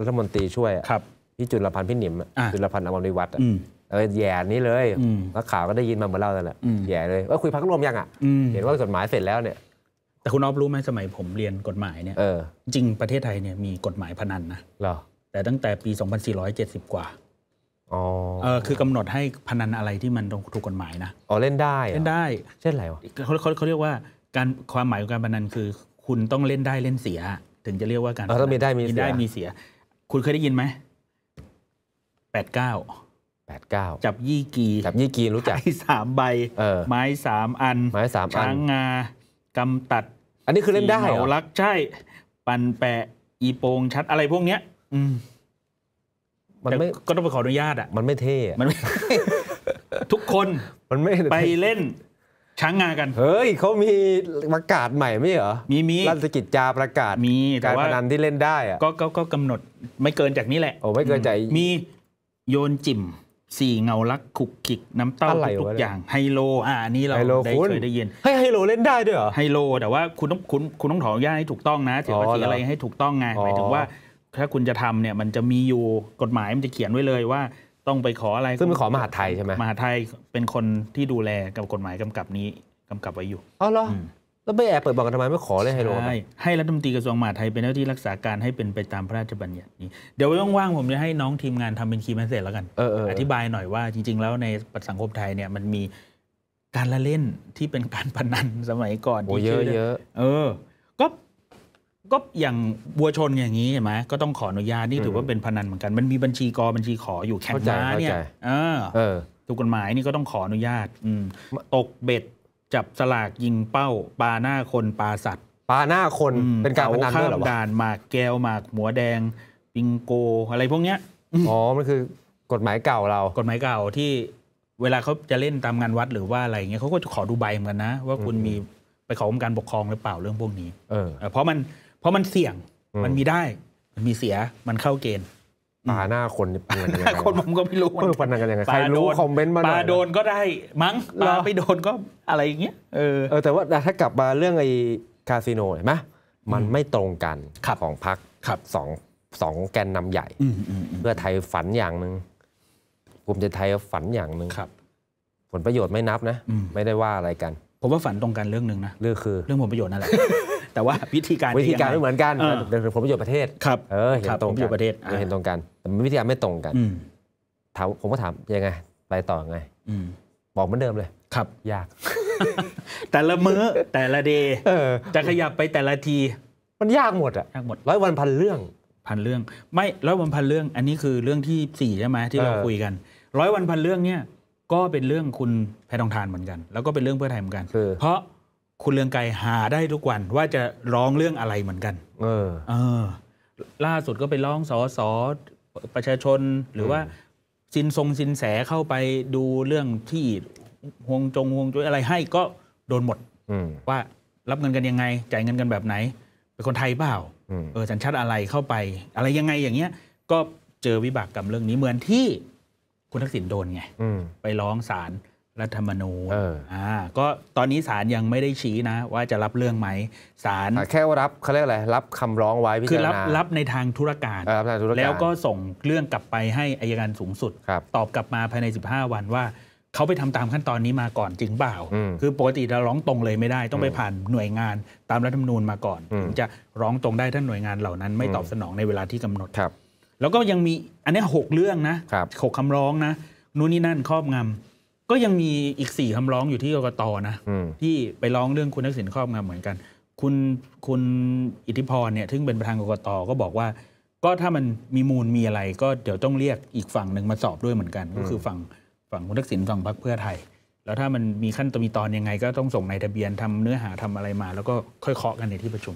รัฐมนตรีช่วยครับ พี่จุลพันธ์พี่หนิมจุลพันธ์อมรวิวัฒน์เออแย่นี้เลย นักข่าวก็ได้ยินมาเหมือนเล่านั่นแหละแย่เลยว่าคุยพักรวมยังอ่ะเห็นว่ากฎหมายเสร็จแล้วเนี่ยแต่คุณอ๊อฟรู้ไหมสมัยผมเรียนกฎหมายเนี่ยจริงประเทศไทยเนี่ยมีกฎหมายพนันนะแต่ตั้งแต่ปี2470กว่าเออคือกำหนดให้พนันอะไรที่มันถูกกฎหมายนะอ๋อเล่นได้เล่นได้เช่นอะไรวะเขาเขาเขาเรียกว่า การความหมายของการพนันคือคุณต้องเล่นได้เล่นเสีย ถึงจะเรียกว่าการต้องมีได้มีได้มีเสีย คุณเคยได้ยินไหมแปดเก้าแปดเก้าจับยี่กีจับยี่กีรู้จักไม้สามใบไม้สามอันไม้สามอันช้างงากำตัด อันนี้คือเล่นได้เหรอรักใช่ ปันแปะ อีโปงชัดอะไรพวกเนี้ยอืมันไม่ก็ต้องไปขออนุญาตอ่ะ มันไม่เท่ มันทุกคน มันไม่ไปเล่น ช้างงากัน เฮ้ยเขามีประกาศใหม่ไม่เหรอ มีมี รัฐกิจจาประกาศ มีการพนันที่เล่นได้อะก็ก็กำหนดไม่เกินจากนี้แหละ โอ้ไม่เกินใจ มีโยนจิ่มสี่เงาลัก ขุกขิก น้ำเต้าทุกอย่าง ไฮโลอ่านี่เราได้เคยได้ยินให้ไฮโลเล่นได้ด้วยเหรอ ไฮโล แต่ว่าคุณต้องคุณคุณต้องถอนุญาตให้ถูกต้องนะเสียภาษีอะไรให้ถูกต้องไงหมายถึงว่าถ้าคุณจะทำเนี่ยมันจะมีอยู่กฎหมายมันจะเขียนไว้เลยว่า ต้องไปขออะไรซึ่งเป็นขอมหาไทยใช่ไหมมหาไทยเป็นคนที่ดูแลกับกฎหมายกำกับนี้กำกับไว้อยู่อ๋อเหรอแล้วไม่แอบเปิดบอกกันทำไมไม่ขอเลยไฮโ้ใช่ให้รัฐมนตรีกระทรวงมหาดไทยเป็นหน้าที่รักษาการให้เป็นไปตามพระราชบัญญัตินี้เดี๋ยวว่างๆผมจะให้น้องทีมงานทำเป็นคีย์แมสเซจแล้วกันออธิบายหน่อยว่าจริงๆแล้วในสังคมไทยเนี่ยมันมีการละเล่นที่เป็นการพนันสมัยก่อนที่เยอะเยอะเออก็ก็อย่างบัวชนอย่างนี้เห็นไหมก็ต้องขออนุญาตนี่ถือว่าเป็นพนันเหมือนกันมันมีบัญชีกอบัญชีขออยู่แข่งม้าเนี่ยเออถูกกฎหมายนี่ก็ต้องขออนุญาตตกเบ็ดจับสลากยิงเป้าปลาหน้าคนปลาสัตว์ปลาหน้าคนเป็นการพนันด้วยหรอวะด่านหมากแก้วหมากหมัวแดงปิงโกอะไรพวกเนี้ยอ๋อมันคือกฎหมายเก่าเรา กฎหมายเก่าที่เวลาเขาจะเล่นตามงานวัดหรือว่าอะไรเงี้ยเขาก็จะขอดูใบเหมือนกันนะว่าคุณมีไปขอกรมการปกครองหรือเปล่าเรื่องพวกนี้เพราะมันเพราะมันเสี่ยง มันมีได้มันมีเสีย มันเข้าเกณฑ์ปาหน้าคนปาหน้าคนผมก็ไม่รู้มันปานากันยังไงใครรู้คอมเมนต์มาหน่อยปาโดนก็ได้มั้งปาไปโดนก็อะไรอย่างเงี้ยเออเออแต่ว่าถ้ากลับมาเรื่องไอ้คาสิโนเห็นไหมมันไม่ตรงกันของพักสองสองแกนนำใหญ่เพื่อไทยฝันอย่างหนึ่งภูมิใจไทยฝันอย่างหนึ่งผลประโยชน์ไม่นับนะ ไม่ได้ว่าอะไรกัน ผมว่าฝันตรงกันเรื่องหนึ่งนะเรื่องคือ เรื่องผลประโยชน์นั่นแหละแต่ว่าวิธีการวิธีการไม่เหมือนกันเป็นผลประโยชน์ประเทศครับเออเห็นตรงกันเห็นตรงกันแต่วิธีการไม่ตรงกันถามผมก็ถามยังไงไปต่อไงบอกเหมือนเดิมเลยครับยาก แต่ละมื้อแต่ละเดย์จะขยับไปแต่ละที มันยากหมดอะยากหมดร้อยวันพันเรื่องพันเรื่อง ไม่ร้อยวันพันเรื่อง อันนี้คือเรื่องที่สี่ใช่ไหมที่เราคุยกันร้อยวันพันเรื่องเนี่ยก็เป็นเรื่องคุณแพทองทานเหมือนกัน แล้วก็เป็นเรื่องเพื่อไทยเหมือนกันเพราะคุณเลืองไกรหาได้ทุกวันว่าจะร้องเรื่องอะไรเหมือนกัน เออ เออ ล่าสุดก็ไปร้องสอสอประชาชนหรือว่าสินทรงสินแสเข้าไปดูเรื่องที่ฮวงจงฮวงจุ้ยอะไรให้ก็โดนหมดอืว่ารับเงินกันยังไง จ่ายเงินกันแบบไหน เป็นคนไทยเปล่าเออสัญชาติอะไรเข้าไป อะไรยังไงอย่างเงี้ย ก็เจอวิบากกรรมเรื่องนี้เหมือนที่ คุณทักษิณโดนไงไปร้องศาลรัฐธรรมนูญอ่า ก็ตอนนี้ศาลยังไม่ได้ชี้นะ ว่าจะรับเรื่องไหมศาล แค่วรับ เขาเรียกอะไร รับคำร้องไว้พิจารณาคือรับรับในทางธุรการรับทางธุรการแล้วก็ส่งเรื่องกลับไปให้อายการสูงสุด ตอบกลับมาภายใน 15 วันว่าเขาไปทำตามขั้นตอนนี้มาก่อนจริงเปล่า คือปกติเราร้องตรงเลยไม่ได้ ต้องไปผ่านหน่วยงานตามรัฐธรรมนูญมาก่อนถึงจะร้องตรงได้ถ้าหน่วยงานเหล่านั้นไม่ตอบสนองในเวลาที่กำหนดครับ แล้วก็ยังมีอันนี้หกเรื่องนะหกคำร้องนะ นู่นนี่นั่นครอบงำก็ยังมีอีกสี่คำร้องอยู่ที่กรกตนะที่ไปร้องเรื่องคุณทักษิณครอบงำเหมือนกันคุณคุณอิทธิพรเนี่ยซึ่งเป็นประธานกรกตก็บอกว่า ก็ถ้ามันมีมูลมีอะไรก็เดี๋ยวต้องเรียกอีกฝั่งหนึ่งมาสอบด้วยเหมือนกัน ก็คือฝั่งฝั่งคุณทักษิณฝั่งพรรคเพื่อไทย แล้วถ้ามันมีขั้นตอนมีตอนยังไง ก็ต้องส่งในทะเบียนทำเนื้อหาทำอะไรมา แล้วก็ค่อยเคาะกันในที่ประชุม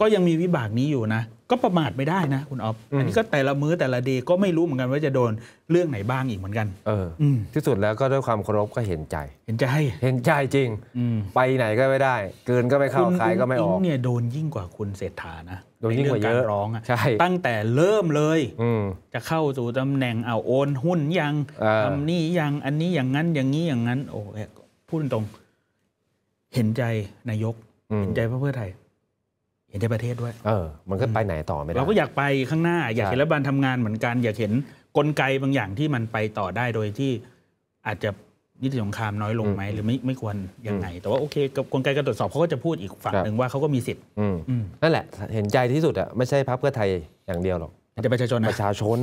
ก็ยังมีวิบากนี้อยู่นะก็ประมาทไม่ได้นะ คุณอ๊อฟอันนี้ก็แต่ละมื้อแต่ละเดยก็ไม่รู้เหมือนกันว่าจะโดนเรื่องไหนบ้างอีกเหมือนกันเออที่สุดแล้วก็ด้วยความเคารพก็เห็นใจ เห็นใจเห็นใจจริงไปไหนก็ไม่ได้เกินก็ไม่เข้าขายก็ไม่ออกเนี่ยโดนยิ่งกว่าคุณเศรษฐานะโดนยิ่งกว่าเยอะร้องอ่ะตั้งแต่เริ่มเลยจะเข้าสู่ตำแหน่งเอาโอนหุ้นยังทำนี่ยัง อันนี้อย่างนั้น อย่างนี้อย่างนั้น โอ้พูดตรง เห็นใจนายกเห็นใจพระเพื่อไทยเห็นในประเทศด้วย เออ มันก็ไปไหนต่อไม่ได้ เราก็อยากไปข้างหน้า อยากเห็นรัฐบาลทำงานเหมือนกัน อยากเห็นกลไกบางอย่างที่มันไปต่อได้โดยที่อาจจะนิติสงครามน้อยลงไหมหรือไม่ไม่ควรยังไงแต่ว่าโอเคกับกลไกการตรวจสอบเขาก็จะพูดอีกฝั่งหนึ่งว่าเขาก็มีสิทธิ์นั่นแหละเห็นใจที่สุดอะไม่ใช่พัคเพื่อไทยอย่างเดียวหรอกจจะประชาชนประชาชน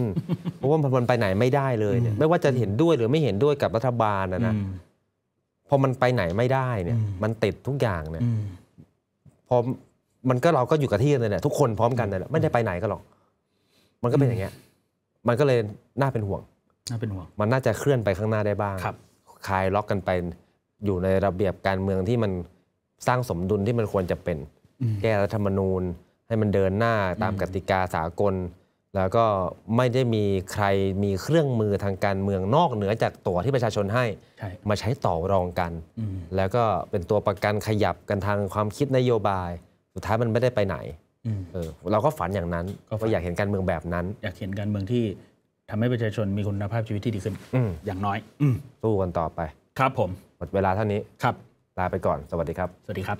เพราะว่ามันไปไหนไม่ได้เลยเนี่ย ไม่ว่าจะเห็นด้วยหรือไม่เห็นด้วยกับรัฐบาลนะนะพอมันไปไหนไม่ได้เนี่ย มันติดทุกอย่างเนี่ยพอมันก็เราก็อยู่กับที่นันเลยแหละทุกคนพร้อมกันเลยแหละไม่ได้ไปไหนก็หรอก มันก็เป็นอย่างเงี้ยมันก็เลยน่าเป็นห่วงน่าเป็นห่วง มันน่าจะเคลื่อนไปข้างหน้าได้บ้างครับคลายล็อกกันไป อยู่ในระเบียบการเมืองที่มันสร้างสมดุลที่มันควรจะเป็น แก้รัฐธรรมนูญ ให้มันเดินหน้าตามกติกาสากล แล้วก็ไม่ได้มีใครมีเครื่องมือทางการเมืองนอกเหนือจากตัวที่ประชาชนให้มาใช้ต่อรองกัน แล้วก็เป็นตัวประกันขยับกันทางความคิดนโยบายุดท้ายมันไม่ได้ไปไหนเออเราก็ฝันอย่างนั้นก็อยากเห็นการเมืองแบบนั้น อยากเห็นการเมืองที่ทำให้ประชาชนมีคุณภาพชีวิตที่ดีขึ้นอย่างน้อยสู้กันต่อไปครับผมหมดเวลาเท่านี้ครับ ลาไปก่อนสวัสดีครับ สวัสดีครับ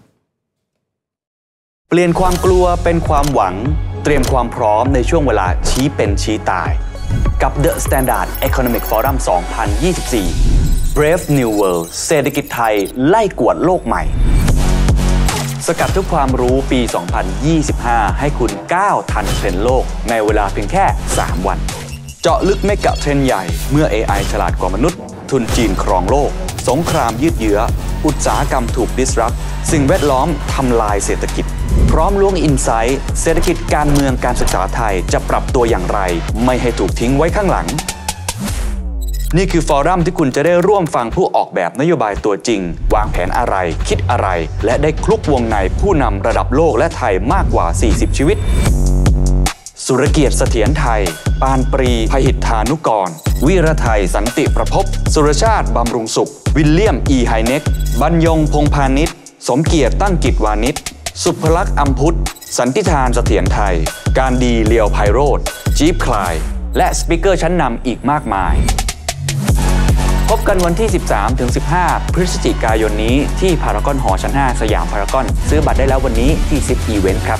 เปลี่ยนความกลัวเป็นความหวัง เตรียมความพร้อมในช่วงเวลาชี้เป็นชี้ตาย กับ The Standard Economic Forum 2024 Brave New World เศรษฐกิจไทยไล่กวดโลกใหม่สกัดทุกความรู้ปี 2025 ให้คุณก้าวทันเทรนโลก ในเวลาเพียงแค่ 3 วัน เจาะลึกไม่กับเทรนใหญ่ เมื่อ AI ฉลาดกว่ามนุษย์ ทุนจีนครองโลก สงครามยืดเยื้ออุตสาหกรรมถูกดิสรับสิ่งแวดล้อมทำลายเศรษฐกิจ พร้อมล้วงอินไซต์เศรษฐกิจการเมืองการศึกษาไทยจะปรับตัวอย่างไร ไม่ให้ถูกทิ้งไว้ข้างหลังนี่คือฟอรัมที่คุณจะได้ร่วมฟังผู้ออกแบบนโยบายตัวจริง วางแผนอะไร คิดอะไรและได้คลุกวงในผู้นำระดับโลกและไทยมากกว่า 40 ชีวิต สุรเกียรติเสถียรไทย ปานปรีพหิทธานุกรวีรไทย สันติประพบ สุรชาติบำรุงสุข วิลเลียม อีไฮเน็กบรรยง พงพาณิชสมเกียรติตั้งกิจวานิชสุภลักษณ์อัมพุทธสันติทานเสถียรไทย การดีเลียวไพโรธจีบคลายและสปิเกอร์ชั้นนำอีกมากมายพบกันวันที่ 13 ถึง 15 พฤศจิกายนนี้ ที่พารากอนหอชั้น5สยามพารากอน ซื้อบัตรได้แล้ววันนี้ที่ซิปอีเวนต์ครับ